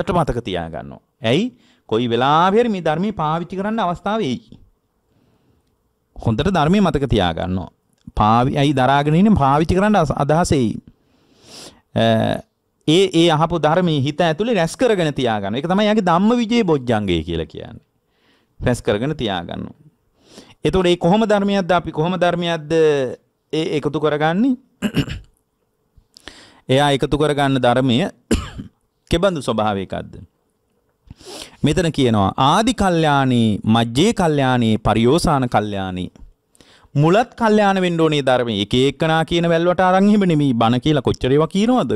උතට මතක තියා ගන්නවා ඇයි කොයි වෙලාවෙ හරි මේ ධර්මයේ පාවිච්චි කරන්න අවස්ථාව එයි හොඳට ධර්මයේ මතක තියා ගන්නවා පාවි ඇයි දරාගෙන ඉන්නේ පාවිච්චි කරන්න අදහස එයි ඒ ඒ අහපු ධර්මයේ හිත ඇතුලේ රැස් කරගෙන තියාගන්න. ඒක තමයි යාගේ ධම්මවිජේ බොජ්ජංගය කියලා කියන්නේ. රැස් කරගෙන තියාගන්න. එතකොට මේ කොහොම ධර්මයක්ද අපි කොහොම ධර්මයක්ද ඒ එකතු කරගන්නේ? එයා එකතු කරගන්න ධර්මය කෙබඳු ස්වභාවයකක්ද? මෙතන කියනවා ආදි කල්යාණී මජ්ජේ කල්යාණී පරියෝසాన කල්යාණී මුලත් කල්යාණ වෙන්න ඕනේ ධර්මයේ එක එකනා කියන වැල්වට අරන් හිම නෙමෙයි බණ කියලා කොච්චර ඒවා කියනවද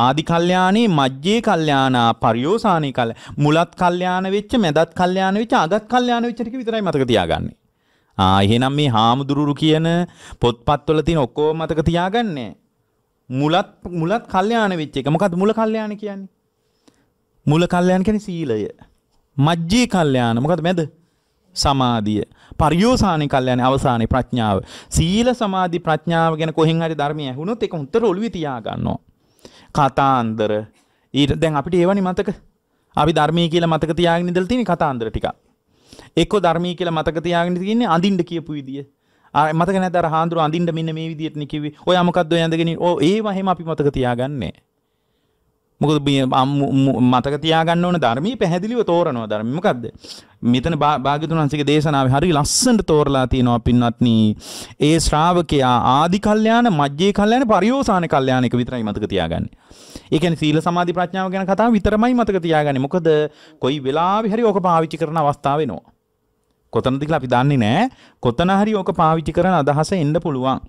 ආදි කල්යාණේ මජ්ජේ කල්යාණා පරියෝසානේ කල්ය මුලත් කල්යාණ වෙච්ච මැදත් කල්යාණ වෙච්ච අගත් කල්යාණ වෙච්ච ටික විතරයි මතක තියාගන්නේ. ආ එහෙනම් මේ හාමුදුරුරු කියන පොත්පත්වල තියෙන ඔක්කොම මතක තියාගන්නේ. මුලත් මුලත් කල්යාණ වෙච්ච එක. මොකද්ද මුල කල්යාණ කියන්නේ? මුල කල්යාණ කියන්නේ සීලය. මජ්ජේ කල්යාණ මොකද්ද මැද? සමාධිය. පරියෝසානේ කල්යන්නේ අවසානේ ප්‍රඥාව. සීල සමාධි ප්‍රඥාව ගැන කොහෙන් හරි ධර්මය ඇහුනොත් ඒක උත්තර ඔළුවේ තියාගන්නවා. කතාන්දර ඊට දැන් අපිට ඒවනි මතක අපි ධර්මී කියලා මතක තියාගෙන ඉඳලා තියෙන කතාන්දර ටික. එක්ක ධර්මී කියලා මතක තියාගෙන තියෙන්නේ අඳින්න කියපු විදිය. ආ මතක නැද්ද අර හාඳුර අඳින්න මෙන්න මේ විදියට නේ කිව්වේ. ඔයා මොකද්ද ඔය ඇඳගෙන? ඕ ඒව හැම අපි මතක තියාගන්නේ. මොකද මතක තියාගන්න ඕන ධර්මී පැහැදිලිව තෝරනවා ධර්ම මොකද්ද මෙතන භාග්‍යතුන් වහන්සේගේ දේශනාවේ හරි ලස්සනට තෝරලා තියෙනවා පින්වත්නි ඒ ශ්‍රාවකයා ආදි කල්යාණ මජ්ජේ කල්යාණ පරියෝසాన කල්යාණ එක විතරයි මතක තියාගන්නේ ඒ කියන්නේ සීල සමාධි ප්‍රඥාව ගැන කතාව විතරමයි මතක තියාගන්නේ මොකද කොයි වෙලාවෙ හරි ඕක පාවිච්චි කරන අවස්ථාව එනවා කොතනද කියලා අපි දන්නේ නැහැ කොතන හරි ඕක පාවිච්චි කරන අදහස එන්න පුළුවන්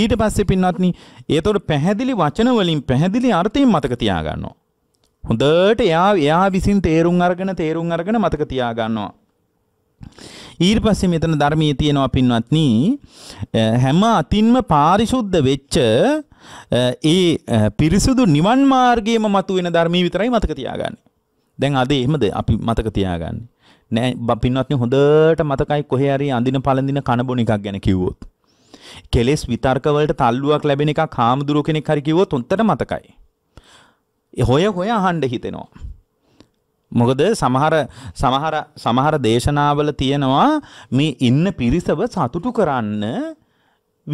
ඊට පස්සේ පින්වත්නි ඒතකොට පැහැදිලි වචන වලින් පැහැදිලි අර්ථයෙන් මතක තියාගන්නවා. හොඳට එයා එයා විසින් තේරුම් අරගෙන තේරුම් අරගෙන මතක තියාගන්නවා. ඊට පස්සේ මෙතන ධර්මයේ තියෙනවා පින්වත්නි හැම අතින්ම පාරිශුද්ධ වෙච්ච ඒ පිරිසුදු නිවන් මාර්ගයේම මතුවෙන ධර්මී විතරයි මතක තියාගන්නේ. දැන් අද එහෙමද අපි මතක තියාගන්නේ. නෑ පින්වත්නි හොඳට මතකයි කොහේ හරි අඳින පළඳින කන බොන එකක් ගැන කිව්වොත්. කෙලෙස් විතර්කවලට තල්ලුවක් ලැබෙන එක කාමුදුරු කෙනෙක් හරි කිව්වොත් උන්ට මතකයි. හොය හොය අහන්න හිතෙනවා. මොකද සමහර සමහර සමහර දේශනාවල තියෙනවා මේ ඉන්න පිරිසව සතුටු කරන්න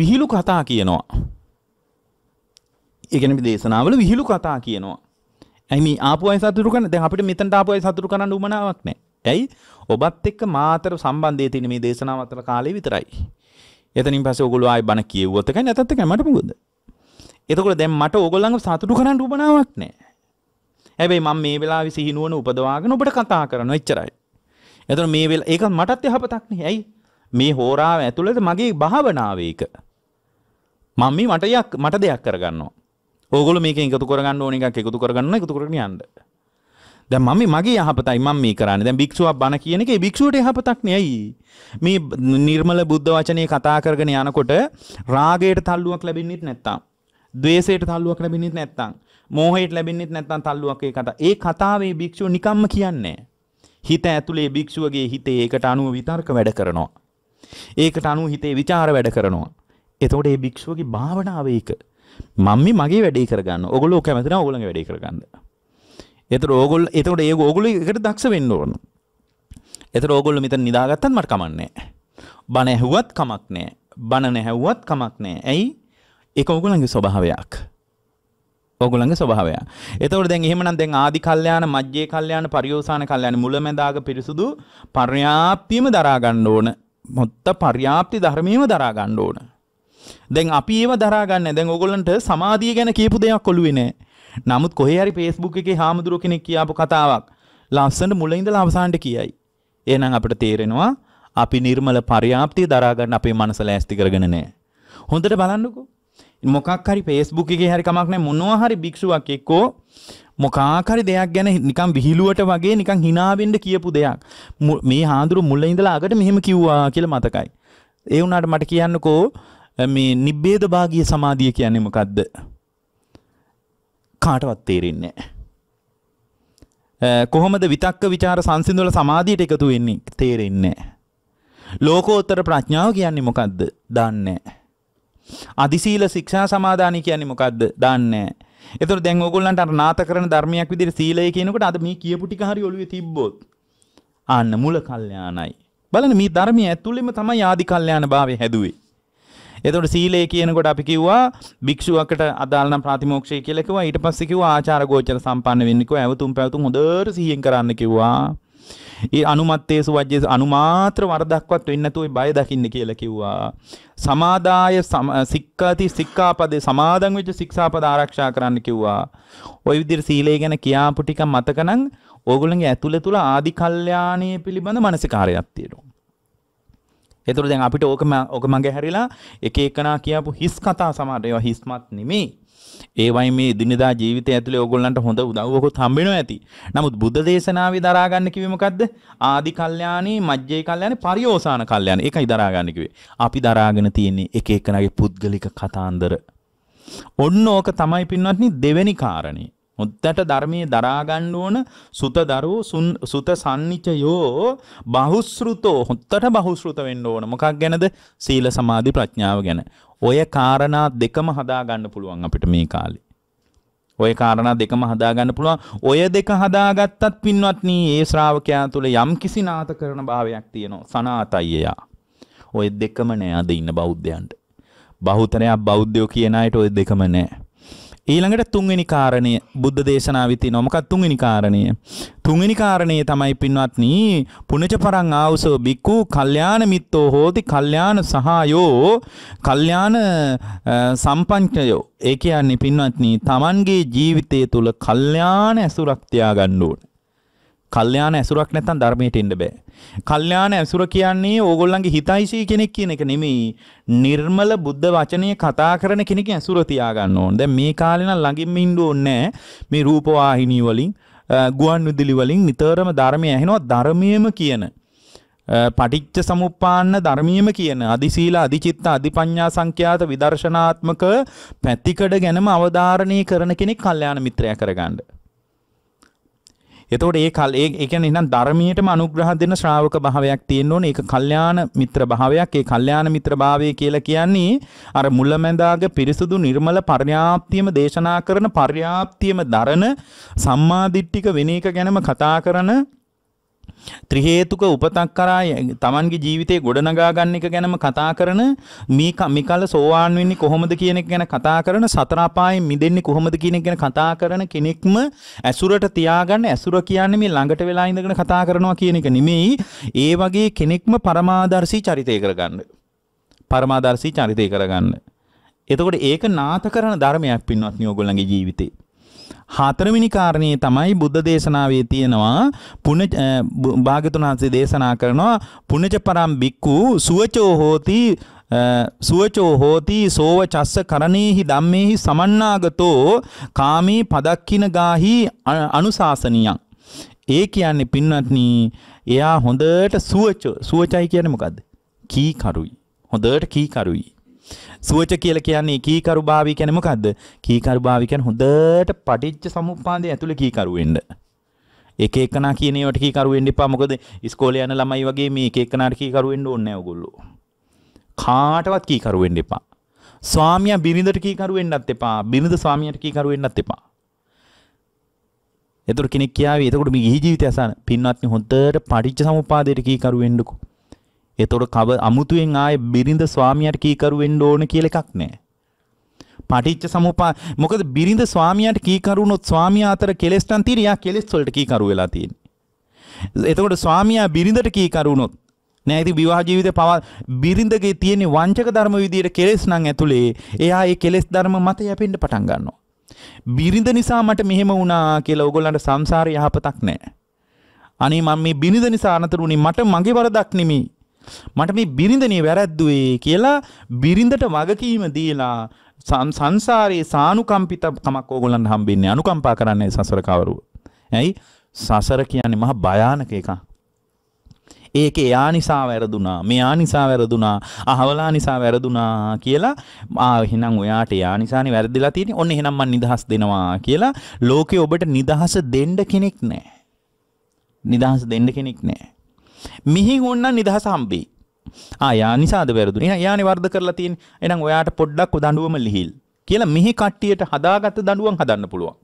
විහිළු කතා කියනවා. ඒ කියන්නේ දේශනාවල විහිළු කතා කියනවා. ඇයි මේ ආපු අය සතුටු කරන්න? දැන් අපිට මෙතනට ආපු අය සතුටු කරන්න උමනාවක් නැහැ. ඇයි? ඔබත් එක්ක මාතර සම්බන්ධය තියෙන මේ දේශනාව අතර කාලේ විතරයි. එතනින් පස්සේ ඔයගොල්ලෝ ආයි බණ කියෙව්වොත් එකයි නැත්නම් එකයි මට මොකද? එතකොට දැන් මට ඕගොල්ලන්ව සතුටු කරන්න උපනාවක් නැහැ. හැබැයි මම මේ වෙලාවේ සිහිනුවන උපදවාගෙන ඔබට කතා කරනවා එච්චරයි. එතන මේ වෙලාව ඒක මටත් යහපතක් නේ. ඇයි? මේ හෝරාව ඇතුළත මගේ භාවනාව ඒක. මම මේ මට යක් මට දෙයක් කරගන්නවා. ඕගොල්ලෝ මේකෙන් එකතු කරගන්න ඕන එකක් එකතු කරගන්න එකතු කරගෙන යන්න. දැන් මම මගේ යහපතයි මම මේ කරන්නේ. දැන් භික්ෂුවක් බණ කියන එකේ භික්ෂුවට යහපතක් නෙයි. මේ නිර්මල බුද්ධ වචනේ කතා කරගෙන යනකොට රාගයට තල්ලුවක් ලැබෙන්නේත් නැත්තම්, ද්වේෂයට තල්ලුවක් ලැබෙන්නේත් නැත්තම්, මෝහයට ලැබෙන්නේත් නැත්තම් තල්ලුවක් ඒ කතා. ඒ කතාවේ භික්ෂුව නිකම්ම කියන්නේ හිත ඇතුලේ භික්ෂුවගේ හිතේ ඒකට අනුව විතර්ක වැඩ කරනවා. ඒකට අනුව හිතේ ਵਿਚාර වැඩ කරනවා. එතකොට මේ භික්ෂුවගේ භාවනාව ඒක. මම්මි මගේ වැඩේ කරගන්න. ඔගොල්ලෝ කැමති නම් ඔයගොල්ලන්ගේ වැඩේ කරගන්න. එතකොට ඕගොල්ල එතකොට ඒ ඕගොල්ලෝ එකට දක්ෂ වෙන්න ඕන. එතකොට ඕගොල්ලෝ මෙතන නිදාගත්තත් මට කමක් නැහැ. බණ ඇහුවත් කමක් නැහැ. බණ නැහැව්වත් කමක් නැහැ. ඇයි? ඒක ඕගොල්ලන්ගේ ස්වභාවයක්. ඕගොල්ලන්ගේ ස්වභාවය. එතකොට දැන් එහෙමනම් දැන් ආදි කල්යාණ, මජ්ජේ කල්යාණ, පරියෝසాన කල්යාණ මුලැමැදාග පිරිසුදු පර්යාප්තියම දරා ගන්න ඕන. මොත්ත පර්යාප්ති ධර්මයේම දරා ගන්න ඕන. දැන් අපි ඒව දරා ගන්න. දැන් ඕගොල්ලන්ට සමාධිය ගැන කියපු දෙයක් ඔළුවේ නැහැ. නමුත් කොහේ හරි Facebook එකේ හාමුදුරුව කෙනෙක් කියාපු කතාවක් ලස්සන මුලින්ද අවසානට කියයි. එහෙනම් අපිට තේරෙනවා අපි නිර්මල පරියාප්තිය දරා ගන්න අපේ මනස ලෑස්ති කරගෙන නැහැ. හොඳට බලන්නකෝ. මොකක් හරි Facebook එකේ හරි කමක් නැහැ මොනවා හරි භික්ෂුවක් එක්කෝ මොකක් හරි දෙයක් ගැන නිකන් විහිළුවට වගේ නිකන් hina වෙන්න කියපු දෙයක්. මේ හාඳුරු මුල ඉඳලා අගට මෙහෙම කිව්වා කියලා මතකයි. ඒ වුණාට මට කියන්නකෝ මේ නිබ්බේද භාගීය සමාධිය කියන්නේ මොකද්ද? කාටවත් තේරෙන්නේ කොහොමද විතක්ක ਵਿਚාර සංසිඳවල සමාධියට එකතු වෙන්නේ තේරෙන්නේ ලෝකෝත්තර ප්‍රඥාව කියන්නේ මොකද්ද දන්නේ අදිශීල ශික්ෂා සමාදානයි කියන්නේ මොකද්ද දන්නේ එතකොට දැන් ඕගොල්ලන්ට අර නාත කරන ධර්මයක් විදිහට සීලය කියනකොට අද මේ කියපු ටික හරි ඔළුවේ තිබ්බොත් ආන්න මුල කල්යාණයි බලන්න මේ ධර්මයේ ඇතුළෙම තමයි ආදි කල්යාණ භාවය හැදුවේ එතකොට සීලය කියනකොට අපි කිව්වා භික්ෂුවකට අදාළ නම් ප්‍රතිමෝක්ෂය කියලා කිව්වා. ඊට පස්සේ කිව්වා ආචාර ගෝචර සම්පන්න වෙන්න කිව්වා. ඇවතුම් පැවතුම් හොඳට සිහියෙන් කරන්න කිව්වා. ඒ අනුමත්තේසු වජ්ජේසු අනුමාත්‍ර වරදක්වත් වෙන්නේ නැතුව බය දකින්න කියලා කිව්වා. සමාදාය සික්කාති සික්කාපදේ සමාදන් වෙච්ච සික්ෂාපද ආරක්ෂා කරන්න කිව්වා. ওই විදිහට සීලය ගැන කියාපු ටික මතකනම් ඕගොල්ලන්ගේ ඇතුළේ තුල ආදි කල්යාණයේ පිළිබඳ මානසිකාරයක් තියෙනවා. එතුර දැන් අපිට ඕකම ඕක මගේ හැරිලා එක එකනා කියපු හිස් කතා සමහර ඒවා හිස්මත් නෙමේ. ඒවයි මේ දිනදා ජීවිතය ඇතුලේ ඕගොල්ලන්ට හොඳ උදව්වකුත් හම්බෙනවා ඇති. නමුත් බුද්ධ දේශනාවේ දරා ගන්න කිව්වේ මොකද්ද? ආදි කල්යාණී, මජ්ජේ කල්යාණී, පරියෝසాన කල්යාණී. ඒකයි දරා ගන්න කිව්වේ. අපි දරාගෙන තියෙන්නේ එක එකනාගේ පුද්ගලික කතාන්දර. ඔන්න ඕක තමයි පින්වත්නි දෙවෙනි කාරණේ. හොත්තට ධර්මයේ දරාගන්න ඕන සුතදරෝ සුත සන්නිචයෝ බහුස්ෘතෝ හොත්තට බහුස්ෘත වෙන්න ඕන මොකක් ගැනද සීල සමාධි ප්‍රඥාව ගැන. ඔය කාරණා දෙකම හදාගන්න පුළුවන් අපිට මේ කාලේ. ඔය කාරණා දෙකම හදාගන්න පුළුවන්. ඔය දෙක හදාගත්තත් පින්වත්නි ඒ ශ්‍රාවකයා තුල යම්කිසි නාත කරන භාවයක් තියෙනවා. සනාතයි එයා. ඔය දෙකම නෑ අද ඉන්න බෞද්ධයන්ට. බහුතරයක් බෞද්ධයෝ කියන අයට ඔය දෙකම නෑ. ඊළඟට තුන්වෙනි කාරණය බුද්ධ දේශනාවිති නොමකත් තුන්වෙනි කාරණය. තුන්වෙනි කාරණය තමයි පින්වත්නි පුනච පරං ආවසෝ බික්කු කල්යාණ මිත්තෝ හෝති කල්යාණ සහායෝ කල්යාණ සම්පංචයෝ. ඒ කියන්නේ පින්වත්නි Tamanගේ ජීවිතය තුල කල්යාණ ඇසුරක් තියාගන්න ඕනේ. කල්යාණ ඇසුරක් නැත්තම් ධර්මයට එන්න බෑ. කල්යාණ ඇසුර කියන්නේ ඕගොල්ලන්ගේ හිතයිසී කෙනෙක් කියන එක නෙමෙයි. නිර්මල බුද්ධ වචනය කතා කරන කෙනෙක් ඇසුර තියාගන්න ඕන. දැන් මේ කාලේ නම් ළඟින්ම ඉන්න ඕනේ මේ රූපවාහිනී වලින්, ගුවන් විදුලි වලින් නිතරම ධර්මය ඇහෙනවා ධර්මයේම කියන. පටිච්ච සමුප්පාන්න ධර්මියම කියන අදිශීල අධිචිත්ත අධිපඤ්ඤා සංඛ්‍යාත විදර්ශනාත්මක පැතිකඩ ගැනම අවධාරණය කරන කෙනෙක් කල්යාණ මිත්‍රයා කරගන්න. එතකොට ඒ කල් ඒ කියන්නේ එහෙනම් ධර්මයටම අනුග්‍රහ දෙන ශ්‍රාවක භාවයක් තියෙන්න ඕනේ. ඒක කල්යාණ මිත්‍ර භාවයක්. ඒ කල්යාණ මිත්‍ර භාවය කියලා කියන්නේ අර මුලැමැදාග පිරිසුදු නිර්මල පර්යාප්තියම දේශනා කරන පර්යාප්තියම දරන සම්මාදිට්ඨික වෙන එක ගැනම කතා කරන ත්‍රි හේතුක උපතක් කරා Tamanගේ ජීවිතේ ගොඩනගා ගන්න එක ගැනම කතා කරන මේ මිකල සෝවාන් වෙන්නේ කොහොමද කියන එක ගැන කතා කරන සතර අපායෙන් මිදෙන්නේ කොහොමද කියන එක ගැන කතා කරන කෙනෙක්ම ඇසුරට තියාගන්න ඇසුර කියන්නේ මේ ළඟට වෙලා ඉඳගෙන කතා කරනවා කියන එක නෙමෙයි ඒ වගේ කෙනෙක්ම පරමාදර්ශී චරිතය කරගන්න පරමාදර්ශී චරිතය කරගන්න එතකොට ඒක නාත කරන ධර්මයක් පින්වත්නි ඕගොල්ලන්ගේ ජීවිතේ හතරවෙනි කාරණේ තමයි බුද්ධ දේශනාවේ තියෙනවා පුන භාග්‍යතුන් වහන්සේ දේශනා කරනවා පුනච පරම් බික්කු සුවචෝ හෝති සුවචෝ හෝති සෝව චස්ස කරණේහි ධම්මේහි සමන්නාගතෝ කාමේ පදක්කින ගාහි අනුශාසනියං ඒ කියන්නේ පින්වත්නි එයා හොඳට සුවච සුවචයි කියන්නේ මොකද්ද කීකරුයි හොඳට කීකරුයි සුවච කියලා කියන්නේ කීකරු භාවය කියන්නේ මොකද්ද? කීකරු භාවය කියන්නේ හොඳට පටිච්ච සමුප්පාදයේ ඇතුලේ කීකරු වෙන්න. එක එකනා කියන ඒවාට කීකරු වෙන්න එපා. මොකද ඉස්කෝලේ යන ළමයි වගේ මේ එක එකනාට කීකරු වෙන්න ඕනේ නැහැ ඔයගොල්ලෝ. කාටවත් කීකරු වෙන්න එපා. ස්වාමියා බිරිඳට කීකරු වෙන්නත් එපා. බිරිඳ ස්වාමියාට කීකරු වෙන්නත් එපා. එතකොට කෙනෙක් කියාවේ එතකොට මේ ගිහි ජීවිතය අසන පින්වත්නි හොඳට පටිච්ච සමුප්පාදයට කීකරු වෙන්නකෝ. එතකොට කව අමුතුවෙන් ආයේ බිරිඳ ස්වාමියාට කීකරු වෙන්න ඕන කියලා එකක් නැහැ. පටිච්ච සමුපා මොකද බිරිඳ ස්වාමියාට කීකරු වුණොත් ස්වාමියා අතර කෙලෙස් නම් තියෙන යා කෙලෙස් වලට කීකරු වෙලා තියෙන්නේ. එතකොට ස්වාමියා බිරිඳට කීකරු වුණොත් නෑ ඉතින් විවාහ ජීවිතේ පව බිරිඳගේ තියෙන වංචක ධර්ම විදියට කෙලෙස් නම් ඇතුලේ එයා ඒ කෙලෙස් ධර්ම මත යැපෙන්න පටන් ගන්නවා. බිරිඳ නිසා මට මෙහෙම වුණා කියලා ඕගොල්ලන්ට සංසාරේ යහපතක් නෑ. අනේ මම මේ බිරිඳ නිසා අනතුරු වුණේ මට මගේ වරදක් නෙමෙයි. මට මේ බිරිඳනේ වැරැද්දුවේ කියලා බිරිඳට වගකීම දීලා සංසාරයේ සානුකම්පිතකමක් ඕගොල්ලන් හම්බෙන්නේ අනුකම්පා කරන්නේ සසර කවරුව. ඇයි? සසර කියන්නේ මහා භයානක එකක්. ඒක එයා නිසා වැරදුනා මෙයා නිසා වැරදුනා අහවලා නිසා වැරදුනා කියලා ආ එහෙනම් ඔයාට එයා නිසානේ වැරදිලා තියෙන්නේ ඔන්න එහෙනම් මම නිදහස් දෙනවා කියලා ලෝකේ ඔබට නිදහස දෙන්න කෙනෙක් නැහැ නිදහස දෙන්න කෙනෙක් නැහැ මිහින් ඔන්න නිදහස හම්බෙයි. ආයා නිසාද වැරදුනේ. එහෙනම් යානේ වර්ධ කරලා තියෙන. එහෙනම් ඔයාට පොඩ්ඩක් දඬුවම ලිහිල් කියලා මිහි කට්ටියට හදාගත්ත දඬුවම් හදන්න පුළුවන්.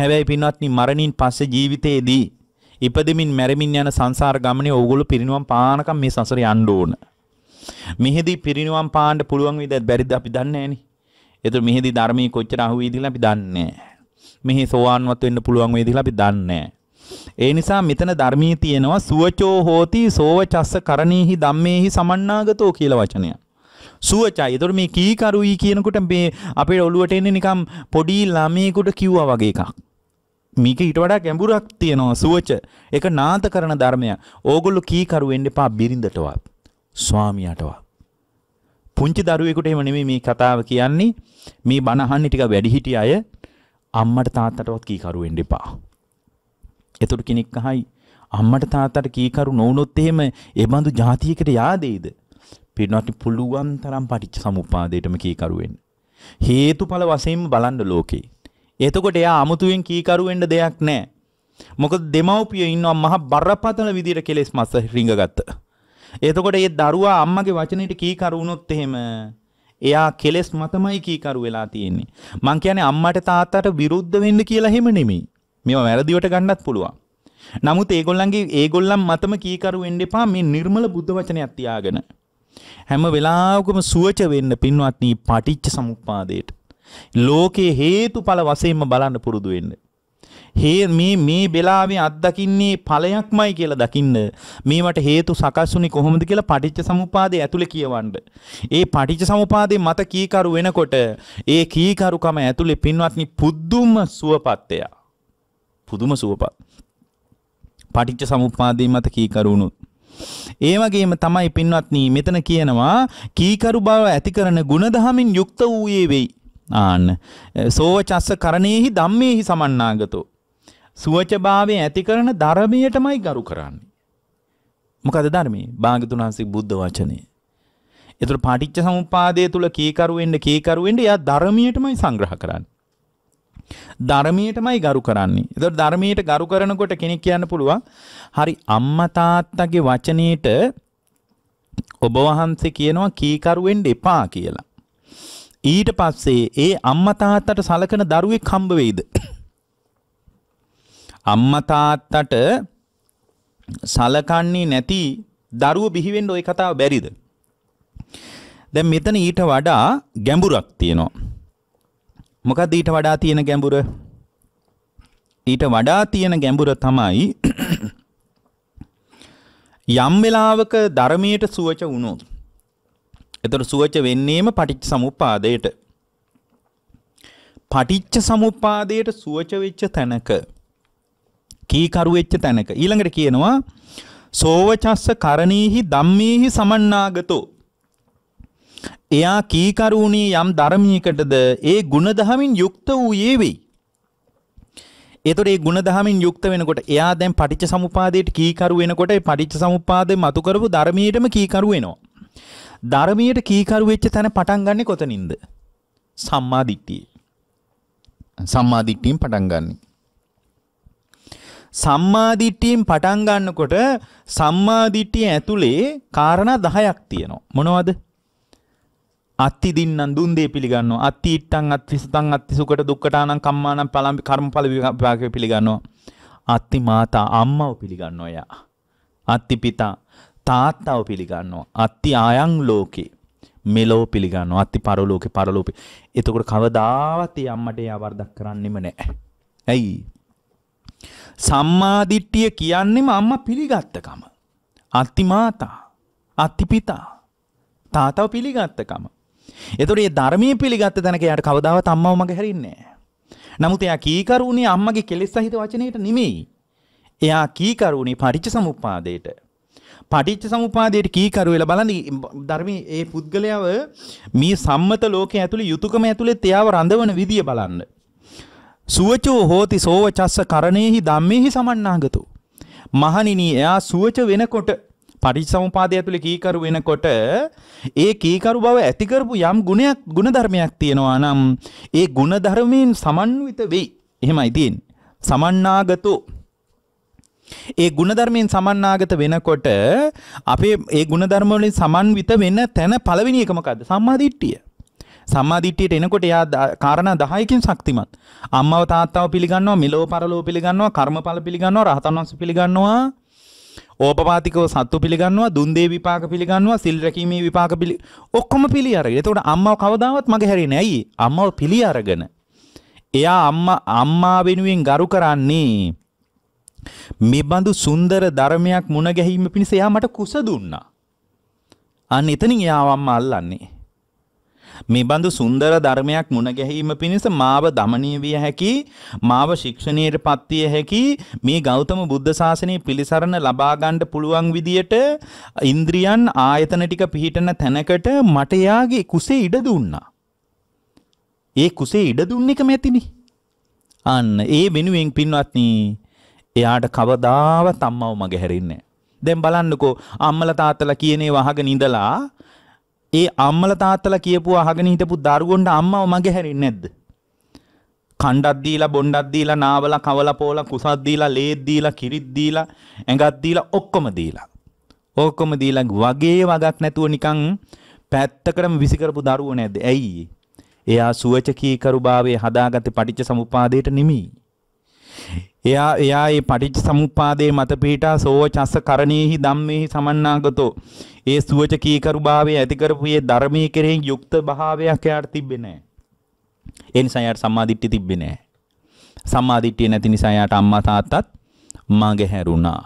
හැබැයි පින්වත්නි මරණින් පස්සේ ජීවිතයේදී ඉපදෙමින් මැරෙමින් යන සංසාර ගමනේ ඕගොල්ලෝ පිරිනුවම් පානකම් මේ සසරේ යන්න ඕන. මෙහිදී පිරිනුවම් පාන්න පුළුවන් වේද බැරිද අපි දන්නේ නැහනේ. ඒතර මෙහිදී ධර්මයේ කොච්චර අහුවේද කියලා අපි දන්නේ නැහැ. මෙහි සෝවාන්වත් වෙන්න පුළුවන් වේද කියලා අපි දන්නේ නැහැ. ඒ නිසා මෙතන ධර්මයේ තියෙනවා සුවචෝ හෝති සෝවචස්ස කරණීහි ධම්මේහි සමන්නාගතෝ කියලා වචනය. සුවචයි. ඒතකොට මේ කීකරුයි කියනකොට මේ අපේ ඔළුවට එන්නේ නිකම් පොඩි ළමයෙකුට කිව්වා වගේ එකක්. මේක ඊට වඩා ගැඹුරක් තියෙනවා සුවච. ඒක නාත කරන ධර්මයක්. ඕගොල්ලෝ කීකරු වෙන්න එපා බිරිඳටවත්. ස්වාමියාටවත්. පුංචි දරුවෙකුට එහෙම නෙමෙයි මේ කතාව කියන්නේ. මේ බණ අහන්නේ ටික වැඩිහිටි අය අම්මට තාත්තටවත් කීකරු වෙන්න එපා. එතකොට කෙනෙක් අහයි අම්මට තාත්තට කීකරු නොවුනොත් එහෙම ඒ බඳු જાතියකට yaadෙයිද? පින්නත් පුළුවන් තරම් පටිච්ච සමුප්පාදයටම කීකරු වෙන්න. හේතුඵල වශයෙන්ම බලන්න ලෝකේ. එතකොට එයා අමුතුවෙන් කීකරු වෙන්න දෙයක් නැහැ. මොකද දෙමව්පිය ඉන්නවා මහ බරපතල විදියට කෙලෙස් මස්ස රිංගගත්ත. එතකොට ඒ දරුවා අම්මගේ වචනෙට කීකරු වුණොත් එහෙම එයා කෙලෙස් මතමයි කීකරු වෙලා තියෙන්නේ. මං කියන්නේ අම්මට තාත්තට විරුද්ධ වෙන්න කියලා හිම නෙමෙයි. මේවා වැරදිවට ගන්නත් පුළුවන්. නමුත් ඒගොල්ලන්ගේ ඒගොල්ලන් මතම කීකරු වෙන්න එපා මේ නිර්මල බුද්ධ වචනයක් තියාගෙන. හැම වෙලාවකම සුවච වෙන්න පින්වත්නි පටිච්ච සමුප්පාදයට. ලෝකේ හේතුඵල වශයෙන්ම බලන්න පුරුදු වෙන්න. හේ මේ මේ වෙලාවේ අත්දකින්නේ ඵලයක්මයි කියලා දකින්න මේවට හේතු සකස් වුනේ කොහොමද කියලා පටිච්ච සමුපාදයේ ඇතුලේ කියවන්න. ඒ පටිච්ච සමුපාදයේ මත කීකරු වෙනකොට ඒ කීකරුකම ඇතුලේ පින්වත්නි පුදුම සුවපත්ය. පුදුම සුවපත්. පටිච්ච සමුප්පාදේ මත කීකරු වුණොත්. ඒ වගේම තමයි පින්වත්නි මෙතන කියනවා කීකරු බව ඇති කරන ಗುಣධමින් යුක්ත වූයේ වෙයි. ආන්න සෝවචස්ස කරණේහි ධම්මේහි සමන්නාගතෝ. සුවචභාවය ඇති කරන ධර්මයටමයි ගරු කරන්නේ. මොකද ධර්මයේ භාගතුන් වහන්සේ බුද්ධ වචනේ. ඒතර පාටිච්ච සමුප්පාදය තුල කීකරු වෙන්න කීකරු වෙන්න එයා ධර්මියටමයි සංග්‍රහ කරන්නේ. ධර්මයටමයි ගරු කරන්නේ. එතකොට ධර්මයට ගරු කරනකොට කෙනෙක් කියන්න පුළුවන් හරි අම්මා තාත්තගේ වචනේට ඔබ වහන්සේ කියනවා කීකරු වෙන්න එපා කියලා. ඊට පස්සේ ඒ අම්මා තාත්තට සලකන දරුවෙක් හම්බ වෙයිද? අම්මා තාත්තට සලකන්නේ නැති දරුව බිහි වෙන්න ওই කතාව බැරිද? දැන් මෙතන ඊට වඩා ගැඹුරක් තියෙනවා. මොකක්ද ඊට වඩා තියෙන ගැඹුර? ඊට වඩා තියෙන ගැඹුර තමයි යම් වෙලාවක ධර්මයට සුවච වුණොත්. ඒතර සුවච වෙන්නේම පටිච්ච සමුප්පාදයට. පටිච්ච සමුප්පාදයට සුවච වෙච්ච තැනක කීකරු වෙච්ච තැනක ඊළඟට කියනවා සෝවචස්ස කරණීහි ධම්මේහි සමන්නාගතෝ එයා කීකරුණී යම් ධර්මයකටද ඒ ಗುಣධහමින් යුක්ත වූයේ වෙයි. ඒතොට ඒ ಗುಣධහමින් යුක්ත වෙනකොට එයා දැන් පටිච්ච සමුපාදයට කීකරු වෙනකොට ඒ පටිච්ච සමුපාදේ මතු කරපු ධර්මීයටම කීකරු වෙනවා. ධර්මීයට කීකරු වෙච්ච තැන පටන් ගන්නෙ කොතනින්ද? සම්මා දිට්ඨියේ. සම්මා දිට්ඨියෙන් පටන් ගන්නෙ. සම්මා දිට්ඨියෙන් පටන් ගන්නකොට සම්මා දිට්ඨිය ඇතුලේ කාරණා 10ක් තියෙනවා. මොනවද? අත්ති දින්නම් දුන් දේ පිළිගන්නවා. අත්ති ඉට්ටං අත්ති සතං අත්ති සුකට දුක්කටානම් කම්මානම් පලම් කර්මඵල විපාකය පිළිගන්නවා. අත්ති මාතා අම්මව පිළිගන්නවා එයා. අත්ති පිතා තාත්තව පිළිගන්නවා. අත්ති ආයන් ලෝකේ මෙලෝ පිළිගන්නවා. අත්ති පරලෝකේ පරලෝකේ. එතකොට කවදාවත් ඒ අම්මට එයා වරදක් කරන්නෙම නැහැ. ඇයි? සම්මාදිට්ඨිය කියන්නේම අම්මා පිළිගත්තකම. අත්ති මාතා, අත්ති පිතා, තාතව පිළිගත්තකම. එතකොට මේ ධර්මයේ පිළිගත්ත තැනක යාට කවදාවත් අම්මව මගේ හැරින්නේ නැහැ. නමුත් එයා කීකරුණේ අම්මගේ කෙලෙස් සහිත වචනයට නෙමෙයි. එයා කීකරුණේ පටිච්ච සමුප්පාදයට. පටිච්ච සමුපාදයට කීකරු වෙලා බලන්න ධර්මයේ ඒ පුද්ගලයාව මේ සම්මත ලෝකයේ ඇතුළේ යුතුයකම ඇතුළේ තියාව රඳවන විදිය බලන්න. සුවචෝ හෝති සෝවචස්ස කරණේහි ධම්මේහි සමන්නාගතෝ. මහණෙනි එයා සුවච වෙනකොට පරිසම්පාදය ඇතුළේ කීකරු වෙනකොට ඒ කීකරු බව ඇති කරපු යම් ගුණයක් ගුණධර්මයක් තියෙනවා නම් ඒ ගුණධර්මයෙන් සමන්විත වෙයි. එහෙමයි තියෙන්නේ. සමන්නාගතෝ ඒ ගුණධර්මයෙන් සමන්නාගත වෙනකොට අපේ ඒ ගුණධර්ම වලින් සමන්විත වෙන තැන පළවෙනි එක මොකද්ද? සම්මාදිට්ඨිය. සම්මාදිට්ඨියට එනකොට එයා කාරණා 10කින් ශක්තිමත්. අම්මව තාත්තව පිළිගන්නවා, මෙලෝ පරලෝ පිළිගන්නවා, කර්මඵල පිළිගන්නවා, රහතන් වහන්සේ පිළිගන්නවා, ඕපපාතිකව සත්තු පිළිගන්නවා දුන්දේ විපාක පිළිගන්නවා සිල් රැකීමේ විපාක පිළි ඔක්කොම පිළි අරගෙන. එතකොට අම්මව කවදාවත් මගේ හැරෙන්නේ ඇයි? අම්මව පිළි අරගෙන. එයා අම්මා අම්මා වෙනුවෙන් ගරු කරන්නේ මෙබඳු සුන්දර ධර්මයක් මුණ ගැහිීම පිණිස එයා මට කුස දුන්නා. අන්න එතනින් එයා අම්මා අල්ලන්නේ. මේ බඳු සුන්දර ධර්මයක් මුණ ගැහිීම පිණිස මාව දමනය විය හැකි මාව ශික්ෂණයට පත්විය හැකි මේ ගෞතම බුද්ධ ශාසනය පිළිසරණ ලබාගණ්ඩ පුළුවන් විදියට ඉන්ද්‍රියන් ආයතන ටික පිහිටන තැනකට මට එයාගේ කුසේ ඉඩ දුන්නා. ඒ කුසේ ඉඩ දුන්න එක මැතිනි. අන්න ඒ වෙනුවෙන් පින්වත්නි එයාට කවදාවත් අම්මව මගහැරෙන්නේ. දැන් බලන්නකෝ අම්මලා තාත්තලා කියනේ වහගෙන ඉඳලා ඒ අම්මල තාත්තලා කියපුව අහගෙන හිටපු දරුවන්ට අම්මව මගේ හැරෙන්නේ නැද්ද? කණ්ඩක් දීලා බොණ්ඩක් දීලා නාවලා කවලා පොලා කුසක් දීලා ලේත් දීලා කිරිත් දීලා ඇඟක් දීලා ඔක්කොම දීලා. ඔක්කොම දීලා වගේ වගක් නැතුව නිකන් පැත්තකටම විසිකරපු දරුවෝ නැද්ද? ඇයි? එයා සුවචකීකරුභාවයේ හදාගත්තේ පටිච්ච සමුපාදයට නෙමෙයි. එයා එයා මේ පටිච්ච සමුපාදයේ මත පිහිටා සෝවචස්ස කරණීහි ධම්මේහි සමන්නාගතෝ ඒ සුවචකීකරු භාවය ඇති කරපු ඒ ධර්මයේ කෙරෙහි යුක්ත භාවයක් එයාට තිබෙන්නේ නැහැ. ඒ නිසා යාට සම්මාදිට්ඨිය තිබ්බේ නැහැ. සම්මාදිට්ඨිය නැති නිසා යාට අම්මා තාත්තත් මගහැරුණා.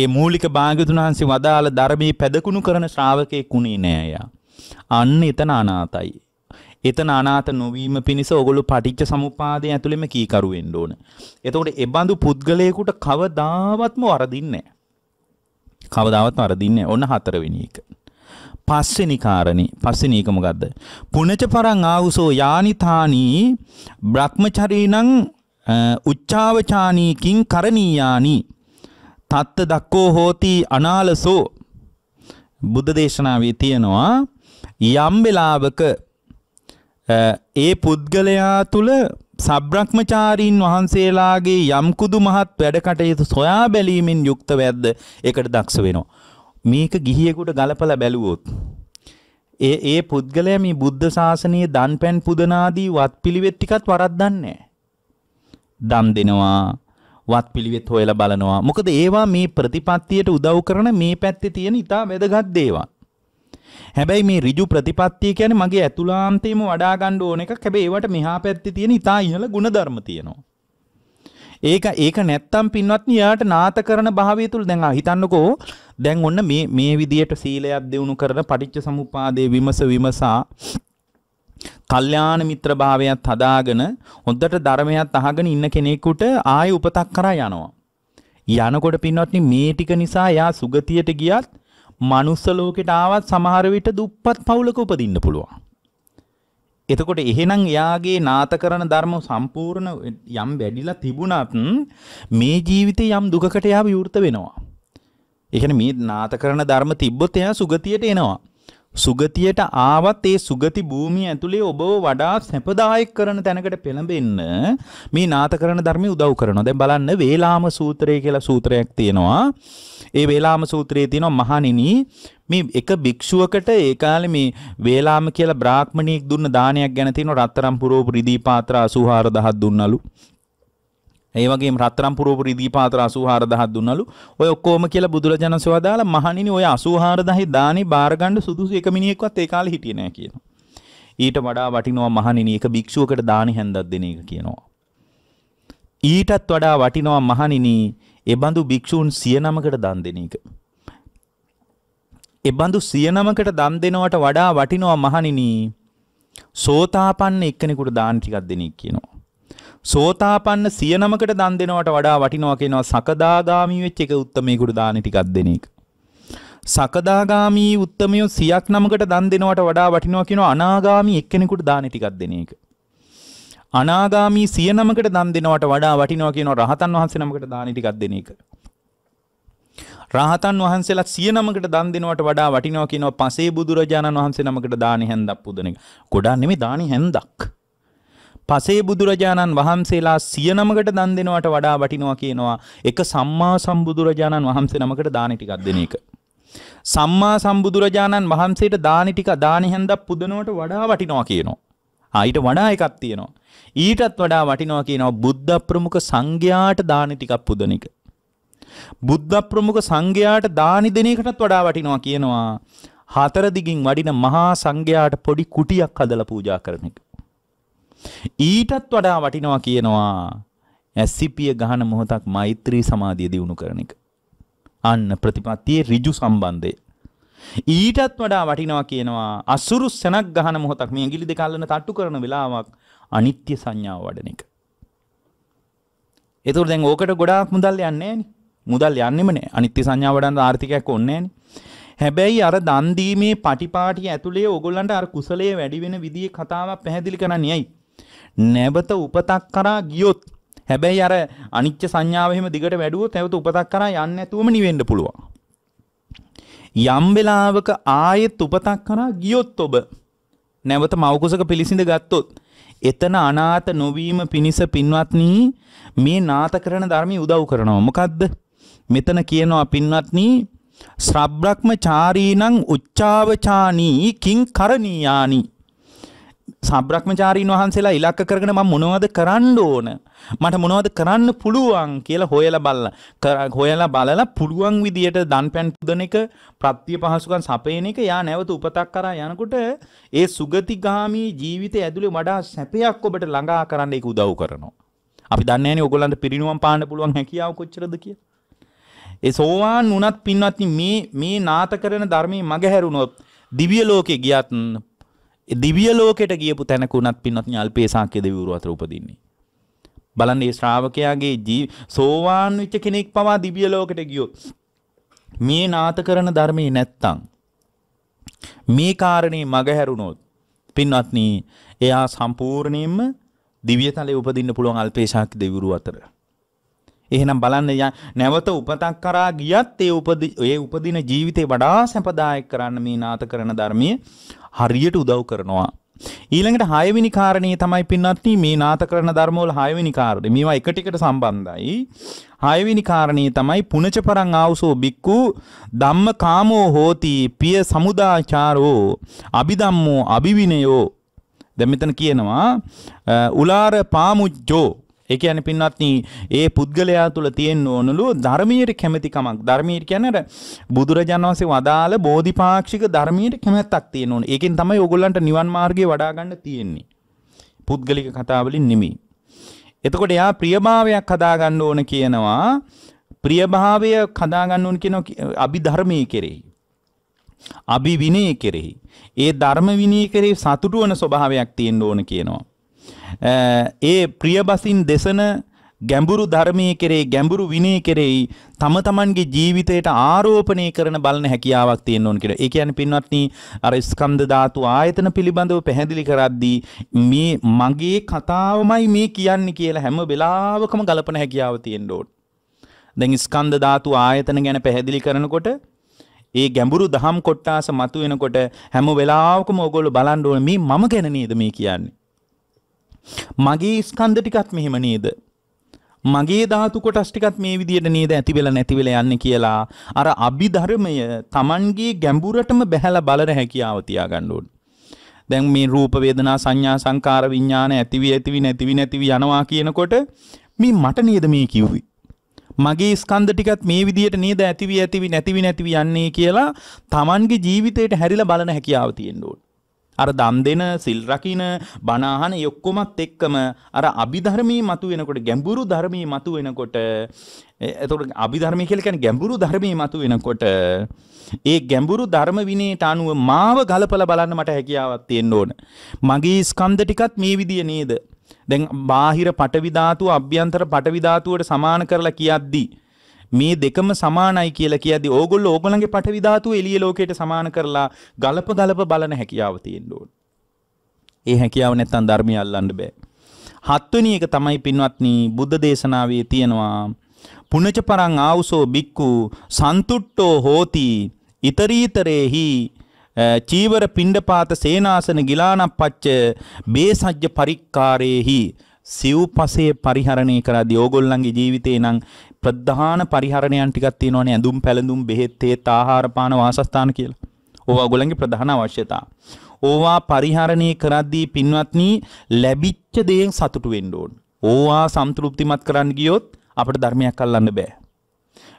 ඒ මූලික භාග්‍යතුන් වහන්සේ වදාළ ධර්මයේ පැදකුණු කරන ශ්‍රාවකෙක් උනේ නෑ යා. අන්න එතන අනාතයි. එතන අනාත නොවීම පිණිස ඔගොල්ලෝ පටිච්ච සමුප්පාදයේ ඇතුළෙම කීකරු වෙන්න ඕන. එතකොට ඒ බඳු පුද්ගලයෙකුට කවදාවත්ම වරදින්නේ නෑ. කවදාවත් වරදින්නේ ඔන්න හතරවෙනි එක. පස්වෙනි කාරණේ පස්වෙනි එක මොකද්ද? පුණජ පරං ආවුසෝ යානිතානි බ්‍රහ්මචරීණං උච්චාවචානී කිං කරණීයානි තත්ත දක්කෝ හෝති අනාලසෝ බුද්ධ දේශනාවේ තියෙනවා යම් වෙලාවක ඒ පුද්ගලයා තුළ සබ්‍රක්‍මචාරීන් වහන්සේලාගේ යම්කුදු මහත් වැඩකටයුතු සොයා බැලීමෙන් යුක්ත වැද්ද එකට දක්ෂ වෙනවා. මේක ගිහියෙකුට ගලපල බැලුවොත්. ඒ ඒ පුද්ගලය මේ බුද්ධ ශාසනයේ දන් පැන් පුදනාදී වත් පිළිවෙත් ටිකත් වරද්දන්නේ. දම් දෙනවා වත් පිළිවෙත් හොයලා බලනවා. මොකද ඒවා මේ ප්‍රතිපත්තියට උදව් කරන මේ පැත්තේ තියෙන ඉතා වැදගත් දේවල්. හැබැයි මේ ඍජු ප්‍රතිපත්තිය කියන්නේ මගේ ඇතුළාන්තයේම වඩා ගන්න ඕන එකක්. හැබැයි ඒවට මෙහා පැත්තේ තියෙන ඊතා ඉහළ ಗುಣධර්ම තියෙනවා. ඒක ඒක නැත්තම් පින්වත්නි යාට නාත කරන භාවය තුල දැන් හිතන්නකෝ දැන් ඔන්න මේ මේ විදියට සීලයක් දෙවුණු කරන පටිච්ච සමුප්පාදයේ විමස විමසා කල්යාණ මිත්‍ර භාවයත් හදාගෙන හොද්දට ධර්මයත් අහගෙන ඉන්න කෙනෙකුට ආයෙ උපතක් කරා යනවා. යනකොට පින්වත්නි මේ ටික නිසා යා සුගතියට ගියත් මනුස්ස ලෝකෙට ආවත් සමහර විට දුප්පත් පවුලක උපදින්න පුළුවන්. එතකොට එහෙනම් එයාගේ නාත කරන ධර්ම සම්පූර්ණ යම් වැඩිලා තිබුණත් මේ ජීවිතේ යම් දුකකට එයා විවෘත වෙනවා. ඒ කියන්නේ මේ නාත කරන ධර්ම තිබ්බොත් එයා සුගතියට එනවා. සුගතියට ආවත් ඒ සුගති භූමිය ඇතුලේ ඔබව වඩා සැපදායක කරන තැනකට පෙළඹෙන්න මේ නාථකරණ ධර්මය උදව් කරනවා. දැන් බලන්න වේලාම සූත්‍රය කියලා සූත්‍රයක් තියෙනවා. ඒ වේලාම සූත්‍රයේ තියෙනවා මහණෙනි මේ එක භික්ෂුවකට ඒ කාලේ මේ වේලාම කියලා බ්‍රාහ්මණීක් දුන්න දානයක් ගැන තියෙනවා රත්තරම් පුරෝපු රිදී පාත්‍ර 84000ක් දුන්නලු. ඒ වගේ රත්තරම් පුරෝපරි දීපාතර 84000ක් දුන්නලු. ඔය ඔක්කොම කියලා බුදුරජාණන් සෝවා දාලා මහණෙනි ඔය 84000 දානේ බාර ගන්න සුදුසු එක මිනිහෙක්වත් ඒ කාලේ හිටියේ නෑ කියනවා. ඊට වඩා වටිනවා මහණෙනි එක භික්ෂුවකට දානි හැන්දක් දෙන එක කියනවා. ඊටත් වඩා වටිනවා මහණෙනි එබඳු භික්ෂූන් 109කට දන් දෙන එක. එබඳු 109කට දන් දෙනවට වඩා වටිනවා මහණෙනි සෝතාපන්න එක්කෙනෙකුට දාන ටිකක් දෙන එක කියනවා. සෝතාපන්න සියනමකට දන් දෙනවට වඩා වටිනවා කියනවා සකදාගාමී වෙච්ච එක උත්තමයෙකුට දාන ටිකක් දෙන එක. සකදාගාමී උත්තමයෝ සියක් නමකට දන් දෙනවට වඩා වටිනවා කියනවා අනාගාමී එක්කෙනෙකුට දාන ටිකක් දෙන එක. අනාගාමී සිය නමකට දන් දෙනවට වඩා වටිනවා කියනවා රහතන් වහන්සේ නමකට දාන ටිකක් දෙන එක. රහතන් වහන්සේලා සිය නමකට දන් දෙනවට වඩා වටිනවා කියනවා පසේ බුදුරජාණන් වහන්සේ නමකට දානි හැන්දක් පුදන එක. ගොඩාක් නෙමෙයි දානි හැන්දක්. පසේ බුදුරජාණන් වහන්සේලා සිය නමකට දන් දෙනවට වඩා වටිනවා කියනවා එක සම්මා සම්බුදුරජාණන් වහන්සේ නමකට දාන ටිකක් දෙන එක. සම්මා සම්බුදුරජාණන් වහන්සේට දාන ටික දානි හැන්දක් පුදනවට වඩා වටිනවා කියනවා. ආයිට වඩා එකක් තියෙනවා. ඊටත් වඩා වටිනවා කියනවා බුද්ධ ප්‍රමුඛ සංඝයාට දානි ටිකක් පුදන එක. බුද්ධ ප්‍රමුඛ සංඝයාට දානි දෙන එකටත් වඩා වටිනවා කියනවා. හතර දිගින් වඩින මහා සංඝයාට පොඩි කුටියක් හදලා පූජා කරන එක. ඊටත් වඩා වටිනවා කියනවා ඇසිපිය ගහන මොහොතක් මෛත්‍රී සමාධිය දියුණු කරන එක. අන්න ප්‍රතිපත්තියේ ඍජු සම්බන්ධය. ඊටත් වඩා වටිනවා කියනවා අසුරු සෙනක් ගහන මොහොතක් මේ ඇඟිලි දෙක අල්ලන තට්ටු කරන වෙලාවක් අනිත්‍ය සංඥාව වඩන එක. ඒතකොට දැන් ඕකට ගොඩාක් මුදල් යන්නේ මුදල් යන්නෙම නෑ. අනිත්‍ය සංඥාව වඩන්න ආර්ථිකයක් ඕනේ හැබැයි අර දන් දීමේ පටිපාටි ඇතුලේ ඕගොල්ලන්ට අර කුසලයේ වැඩි වෙන විදිහේ කතාවක් පැහැදිලි කරන්න යයි. නැවත උපතක් කරා ගියොත් හැබැයි අර අනිච්ච සංඥාව එහෙම දිගට වැඩුවොත් නැවත උපතක් කරා යන්නේ නැතුවම නිවෙන්න පුළුවන්. යම් වෙලාවක ආයෙත් උපතක් කරා ගියොත් ඔබ නැවත මවකුසක පිළිසිඳ ගත්තොත් එතන අනාත නොවීම පිණිස පින්වත්නි මේ නාත කරන ධර්මයේ උදව් කරනවා. මොකද්ද? මෙතන කියනවා පින්වත්නි ශ්‍රබ්‍රක්‍මචාරීනං උච්චාවචානී කිං කරණීයානි සබ්‍රක්මචාරීන් වහන්සේලා ඉලක්ක කරගෙන මම මොනවද කරන්න ඕන මට මොනවද කරන්න පුළුවන් කියලා හොයලා බලලා හොයලා බලලා පුළුවන් විදියට දන්පැන් පුදන එක ප්‍රත්‍ය පහසුකම් සපයන එක යා නැවත උපතක් කරා යනකොට ඒ සුගතිගාමී ජීවිතය ඇතුලේ වඩා සැපයක් ඔබට ළඟා කරන්න ඒක උදව් කරනවා අපි දන්නේ නැහැ ඕගොල්ලන්ට පිරිනුවම් පාන්න පුළුවන් හැකියාව කොච්චරද කියලා ඒ සෝවාන් වුණත් පින්වත්නි මේ මේ නාත කරන ධර්මයේ මගහැරුණොත් දිව්‍ය ලෝකේ ගියත් දිවිය ලෝකෙට ගියපු තැනකුණත් පින්නත් අල්පේසාක්‍ය දෙවිවරු අතර උපදින්නේ. බලන්න ඒ ශ්‍රාවකයාගේ ජී සෝවාන් වෙච්ච කෙනෙක් පවා දිවිය ලෝකෙට ගියොත් මේ නාත කරන ධර්මයේ නැත්තම් මේ කාරණේ මග හැරුණොත් පින්වත්නි එයා සම්පූර්ණයෙන්ම දිව්‍ය තලයේ උපදින්න පුළුවන් අල්පේශාක්‍ය දෙවිවරු අතර. එහෙනම් බලන්න නැවත උපතක් කරා ගියත් ඒ උපදි ඒ උපදින ජීවිතේ වඩා සැපදායක කරන්න මේ නාත කරන ධර්මයේ හරියට උදව් කරනවා. ඊළඟට හයවෙනි කාරණේ තමයි පින්වත්නි මේ නාථකරණ ධර්මවල හයවෙනි කාරණේ මේවා එක ටිකට සම්බන්ධයි හයවෙනි කාරණේ තමයි පුනචපරං ආවසෝ බික්කු ධම්ම කාමෝ හෝති පිය සමුදාචාරෝ අභිධම්මෝ අභිවිනයෝ දැන් මෙතන කියනවා උලාර පාමුජ්ජෝ ඒ කියන්නේ පින්වත්නි ඒ පුද්ගලයා තුල තියෙන්න ඕනලු ධර්මීයට කැමැතිකමක්. ධර්මීය කියන්නේ බුදුරජාණන් වහන්සේ වදාළ බෝධිපාක්ෂික ධර්මීයට කැමැත්තක් තියෙන්න ඕන. ඒකෙන් තමයි ඕගොල්ලන්ට නිවන් මාර්ගය වඩා ගන්න තියෙන්නේ. පුද්ගලික කතා වලින් නෙමෙයි. එතකොට එයා ප්‍රියභාවයක් හදා ගන්න ඕන කියනවා. ප්‍රියභාවය හදා ගන්න ඕන කියන අභිධර්මයේ කෙරෙහි. අභිවිනය කෙරෙහි. ඒ ධර්ම විනී කරේ සතුටු වන ස්වභාවයක් තියෙන්න ඕන කියනවා. ඒ ප්‍රියබසින් දෙසන ගැඹුරු ධර්මයේ කෙරේ ගැඹුරු විනය කෙරෙහි තම තමන්ගේ ජීවිතයට ආරෝපණය කරන බලන හැකියාවක් තියෙන්න ඕන කියලා. ඒ කියන්නේ පින්වත්නි අර ස්කන්ධ ධාතු ආයතන පිළිබඳව පැහැදිලි කරද්දී මේ මගේ කතාවමයි මේ කියන්නේ කියලා හැම වෙලාවකම ගලපන හැකියාව තියෙන්න ඕන. දැන් ස්කන්ධ ධාතු ආයතන ගැන පැහැදිලි කරනකොට ඒ ගැඹුරු දහම් කොටාස මතුවෙනකොට හැම වෙලාවකම ඕගොල්ලෝ බලන්න ඕන මේ මම ගැන නේද මේ කියන්නේ. මගේ ස්කන්ධ ටිකත් මෙහෙම නේද? මගේ ධාතු කොටස් ටිකත් මේ විදියට නේද ඇති වෙලා නැති වෙලා යන්නේ කියලා අර අභිධර්මය Tamanගේ ගැඹුරටම බැහැලා බලන හැකියාව තියාගන්න ඕනේ. දැන් මේ රූප වේදනා සංඥා සංකාර විඥාන ඇතිවි ඇතිවි නැතිවි නැතිවි යනවා කියනකොට මේ මට නේද මේ කිව්වේ. මගේ ස්කන්ධ ටිකත් මේ විදියට නේද ඇතිවි ඇතිවි නැතිවි නැතිවි යන්නේ කියලා Tamanගේ ජීවිතේට හැරිලා බලන හැකියාව තියෙන්න ඕනේ. අර දන් දෙන සිල් රකින බණාහන යොක්කොමත් එක්කම අර අභිධර්මී මතු වෙනකොට ගැඹුරු ධර්මී මතු වෙනකොට එතකොට අභිධර්මී කියලා කියන්නේ ගැඹුරු ධර්මී මතු වෙනකොට ඒ ගැඹුරු ධර්ම විනයට අනුව මාව ගලපලා බලන්න මට හැකියාවක් තියෙන්න ඕන. මගේ ස්කන්ධ ටිකත් මේ විදිය නේද? දැන් බාහිර පටවි ධාතුව අභ්‍යන්තර පටවි ධාතුවට සමාන කරලා කියද්දී මේ දෙකම සමානයි කියලා කියද්දි ඕගොල්ලෝ ඕගොල්ලන්ගේ පටවි ධාතුව එළිය ලෝකයට සමාන කරලා ගලප ගලප බලන හැකියාව තියෙන්න ඕන. ඒ හැකියාව නැත්තම් ධර්මය අල්ලන්න බෑ. හත්වෙනි එක තමයි පින්වත්නි බුද්ධ දේශනාවේ තියෙනවා පුනච පරං ආවුසෝ බික්කු සන්තුට්ටෝ හෝති ඉතරීතරේහි චීවර පිණ්ඩපාත සේනාසන ගිලානප්පච්ච බේසජ්ජ පරික්කාරේහි සිව්පසේ පරිහරණය කරද්දී ඕගොල්ලන්ගේ ජීවිතේ නම් ප්‍රධාන පරිහරණයන් ටිකක් තියෙනවානේ ඇඳුම් පැළඳුම් බෙහෙත් තේත් ආහාර පාන වාසස්ථාන කියලා. ඕවා ඔයගොල්ලන්ගේ ප්‍රධාන අවශ්‍යතා. ඕවා පරිහරණය කරද්දී පින්වත්නි ලැබිච්ච දේෙන් සතුටු වෙන්න ඕන. ඕවා සම්තෘප්තිමත් කරන්න ගියොත් අපිට ධර්මයක් අල්ලන්න බෑ.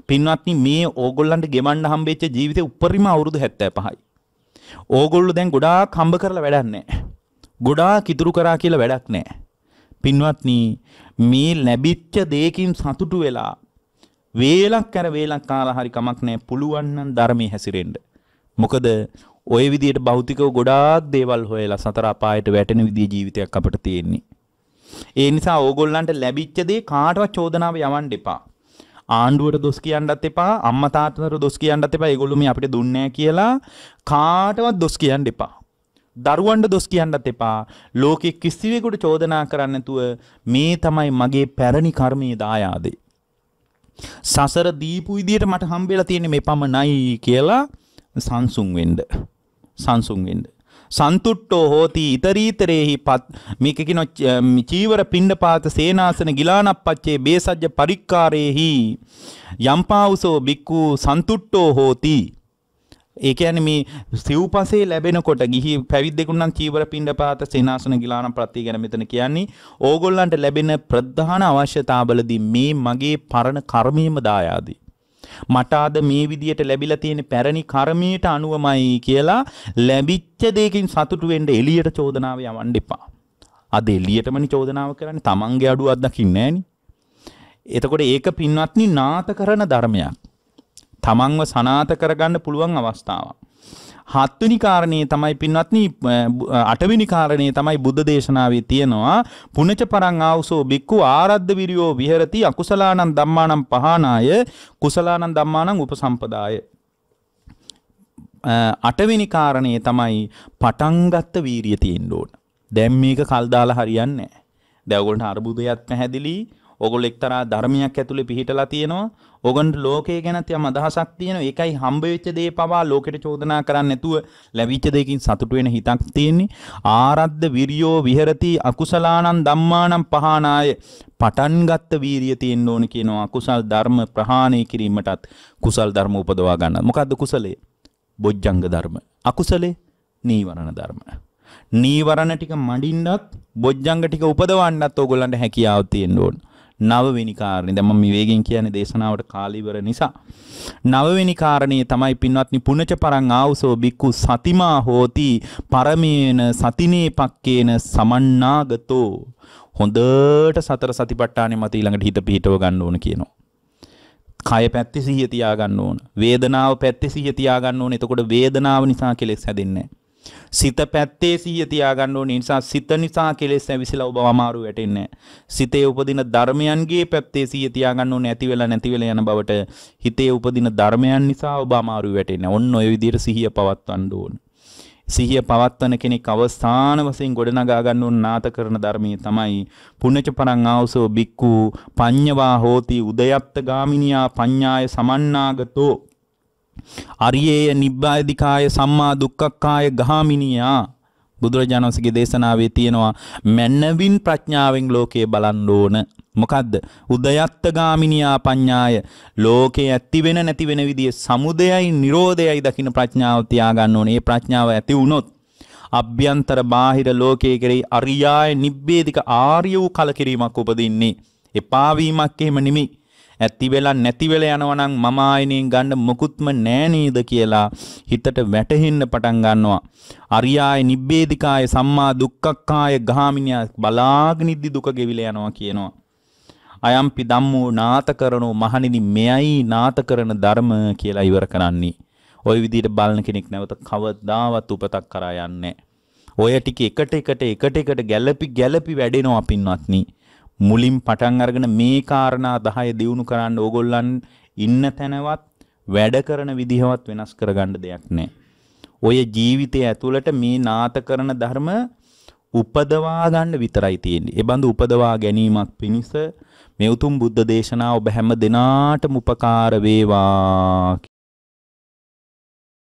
පින්වත්නි මේ ඕගොල්ලන්ට ගෙවන්න හම්බෙච්ච ජීවිතේ උපරිම අවුරුදු 75යි. ඕගොල්ලෝ දැන් ගොඩාක් හම්බ කරලා වැඩක් නැහැ. ගොඩාක් ඉතුරු කරා කියලා වැඩක් නැහැ. පින්වත්නි මේ ලැබිච්ච දෙයකින් සතුටු වෙලා වේලක් කර වේලක් කාලා හරි කමක් නැහැ පුළුවන් නම් ධර්මයේ හැසිරෙන්න. මොකද ওই විදියට භෞතිකව ගොඩාක් දේවල් හොයලා සතර අපායට වැටෙන විදිය ජීවිතයක් අපට තියෙන්නේ. ඒ නිසා ඕගොල්ලන්ට ලැබිච්ච දේ කාටවත් චෝදනාව යවන්න එපා. ආණ්ඩුවට දොස් කියන්නත් එපා අම්මා තාත්තට දොස් කියන්නත් එපා ඒගොල්ලෝ මේ අපිට දුන්නේ කියලා කාටවත් දොස් කියන්න එපා. දරුවන්ට දොස් කියන්නත් එපා. ලෝකෙ කිසිවෙකුට චෝදනා කරන්න නැතුව මේ තමයි මගේ පැරණි කර්මයේ දායාදේ. සසර දීපු විදියට මට හම්බෙලා තියෙන මේ පමණයි කියලා සංසුන් වෙන්න. සංසුන් වෙන්න. සන්තුට්ටෝ හෝති ඉතරීතරේහි පත් මේක කියන චීවර පිණ්ඩපාත සේනාසන ගිලානප්පච්චේ බේසජ්ජ පරික්කාරේහි යම්පාවුසෝ බික්කු සන්තුට්ටෝ හෝති ඒකයන මේ සිව්පසේ ලැබෙනකොට ගිහි පැවිදෙකුන්නන් චීවර පින්ඩ පාත සේනාසන ගිලාන ප්‍රති ගැන මෙතන කියන්නේ ඕගොල්ලන්ට ලැබෙන ප්‍රධාන අවශ්‍යතාවලදී මේ මගේ පරණ කර්මයම දායාදී. මට අද මේ විදියට ලැබිලා තියෙන පැරණි කර්මයට අනුවමයි කියලා ලැබිච්ච දෙයකින් සතුටු වෙන්න එළියට චෝදනාව යවන්න එපා. අද එළියටමනි චෝදනාව කරන්නේ Tamange අඩුවක් දකින්නේ නැහෙනි. එතකොට ඒක පින්වත්නි නාත කරන ධර්මයක්. තමන්ව සනාත කරගන්න පුළුවන් අවස්ථාවක්. හත්වනි කාරණයේ තමයි පින්වත්නි අටවෙනි කාරණේ තමයි බුද්ධ දේශනාවේ තියෙනවා පුනච පරං ආවසෝ බික්කු ආරද්ධ විරියෝ විහෙරති අකුසලානං ධම්මානං පහනාය කුසලානං ධම්මානං උපසම්පදාය අටවෙනි කාරණේ තමයි පටන් ගත්ත වීරිය තියෙන්න ඕන දැන් මේක කල් දාලා හරියන්නේ නැහැ දැන් ඔයගොල්ලන්ට අරුබුදයක් පැහැදිලි ඔගොල්ලෝ එක්තරා ධර්මයක් ඇතුලේ පිහිටලා තියෙනවා ඕගොන්ට ලෝකේ ගැනත් යම් අදහසක් තියෙන ඒකයි හම්බවෙච්ච දේ පවා ලෝකෙට චෝදනා කරන්න නැතුව ලැබිච්ච දෙයකින් සතුට වෙන හිතක් තියෙන්නේ ආරද්ද විරියෝ විහෙරති අකුසලානං ධම්මානං පහනාය පටන් ගත්ත වීරිය තියෙන්න ඕන කියනවා කුසල් ධර්ම ප්‍රහාණය කිරීමටත් කුසල් ධර්ම උපදවා ගන්න. මොකද්ද කුසලයේ? බොජ්ජංග ධර්ම. අකුසලයේ නීවරණ ධර්ම. නීවරණ ටික මඩින්නත් බොජ්ජංග ටික උපදවන්නත් ඕගොල්ලන්ට හැකියාව තියෙන්න ඕන. නවවෙනි කාරණේ. දැන් මම මේ වේගෙන් කියන්නේ දේශනාවට කාලීවර නිසා. නවවෙනි කාරණේ තමයි පින්වත්නි පුණජ පරං ආවසෝ බික්කු සතිමා හෝති පරමේන සතිනේ පක්කේන සමන්නාගතෝ. හොඳට සතර සතිපට්ඨානේ මත ඊළඟට හිත පිහිටව ගන්න ඕන කියනවා. කය පැත්තේ සිහිය තියාගන්න ඕන. වේදනාව පැත්තේ සිහිය තියාගන්න ඕන. එතකොට වේදනාව නිසා කෙලෙස් හැදෙන්නේ නැහැ. සිත පැත්තේ සිහිය තියාගන්න ඕනේ. නිසා සිත නිසා කෙලෙස් ඇවිසිලා ඔබ අමාරු වැටෙන්නේ සිතේ උපදින ධර්මයන්ගේ පැත්තේ සිහිය තියාගන්න ඕනේ. ඇති වෙලා නැති වෙලා යන බවට හිතේ උපදින ධර්මයන් නිසා ඔබ අමාරු වැටෙන්නේ. ඔන්න ඔය විදිහට සිහිය පවත්වන්න ඕනේ. සිහිය පවත්වන කෙනෙක් අවස්ථාන වශයෙන් ගොඩනගා ගන්න උන් නාත කරන ධර්මයේ තමයි පුණ්‍යච පරං ආවසෝ බික්කු පඤ්ඤවා හෝති උදයත්ත ගාමිනියා පඤ්ඤාය සමන්නාගතෝ අරියේය නිබ්බායදිකාය සම්මා දුක්ඛක්ඛාය ගාමිනියා බුදුරජාණන්සේගේ දේශනාවේ තියෙනවා මැනවින් ප්‍රඥාවෙන් ලෝකේ බලන්න ඕන මොකද්ද උදයත්ත ගාමිනියා පඤ්ඤාය ලෝකේ ඇති වෙන නැති වෙන විදිය සමුදයයි නිරෝධයයි දකින්න ප්‍රඥාව තියාගන්න ඕනේ මේ ප්‍රඥාව ඇති වුණොත් අභ්‍යන්තර බාහිර ලෝකයේ කෙරෙහි අරියාය නිබ්බේධික ආර්ය වූ කලකිරීමක් උපදින්නේ එපා වීමක් එහෙම නෙමෙයි ඇති වෙලා නැති වෙලා යනවනම් මම ආයනෙන් ගන්න මොකුත්ම නෑ නේද කියලා හිතට වැටහෙන්න පටන් ගන්නවා. අරියාය නිබ්බේධිකාය සම්මා දුක්ඛක්ඛාය ගාමිනියා බලාගෙන ඉද්දි දුක ගෙවිලා යනවා කියනවා. අයම්පි ධම්මෝ නාතකරණෝ මහණෙනි මෙයයි නාතකරන ධර්ම කියලා ඉවර කරන්නේ. ওই විදිහට බලන කෙනෙක් නැවත කවදාවත් උපතක් කරා යන්නේ ඔය ටික එකට එකට එකට එකට ගැළපි ගැළපි වැඩෙනවා පින්වත්නි. මුලින් පටන් අරගෙන මේ කාරණා 10 දිනු කරන්න ඕගොල්ලන් ඉන්න තැනවත් වැඩ කරන විදිහවත් වෙනස් කරගන්න දෙයක් නැහැ. ඔය ජීවිතය ඇතුළට මේ නාත කරන ධර්ම උපදවා ගන්න විතරයි තියෙන්නේ. ඒ බඳු උපදවා ගැනීමක් පිණිස මේ උතුම් බුද්ධ දේශනාව ඔබ හැම දිනාටම උපකාර වේවා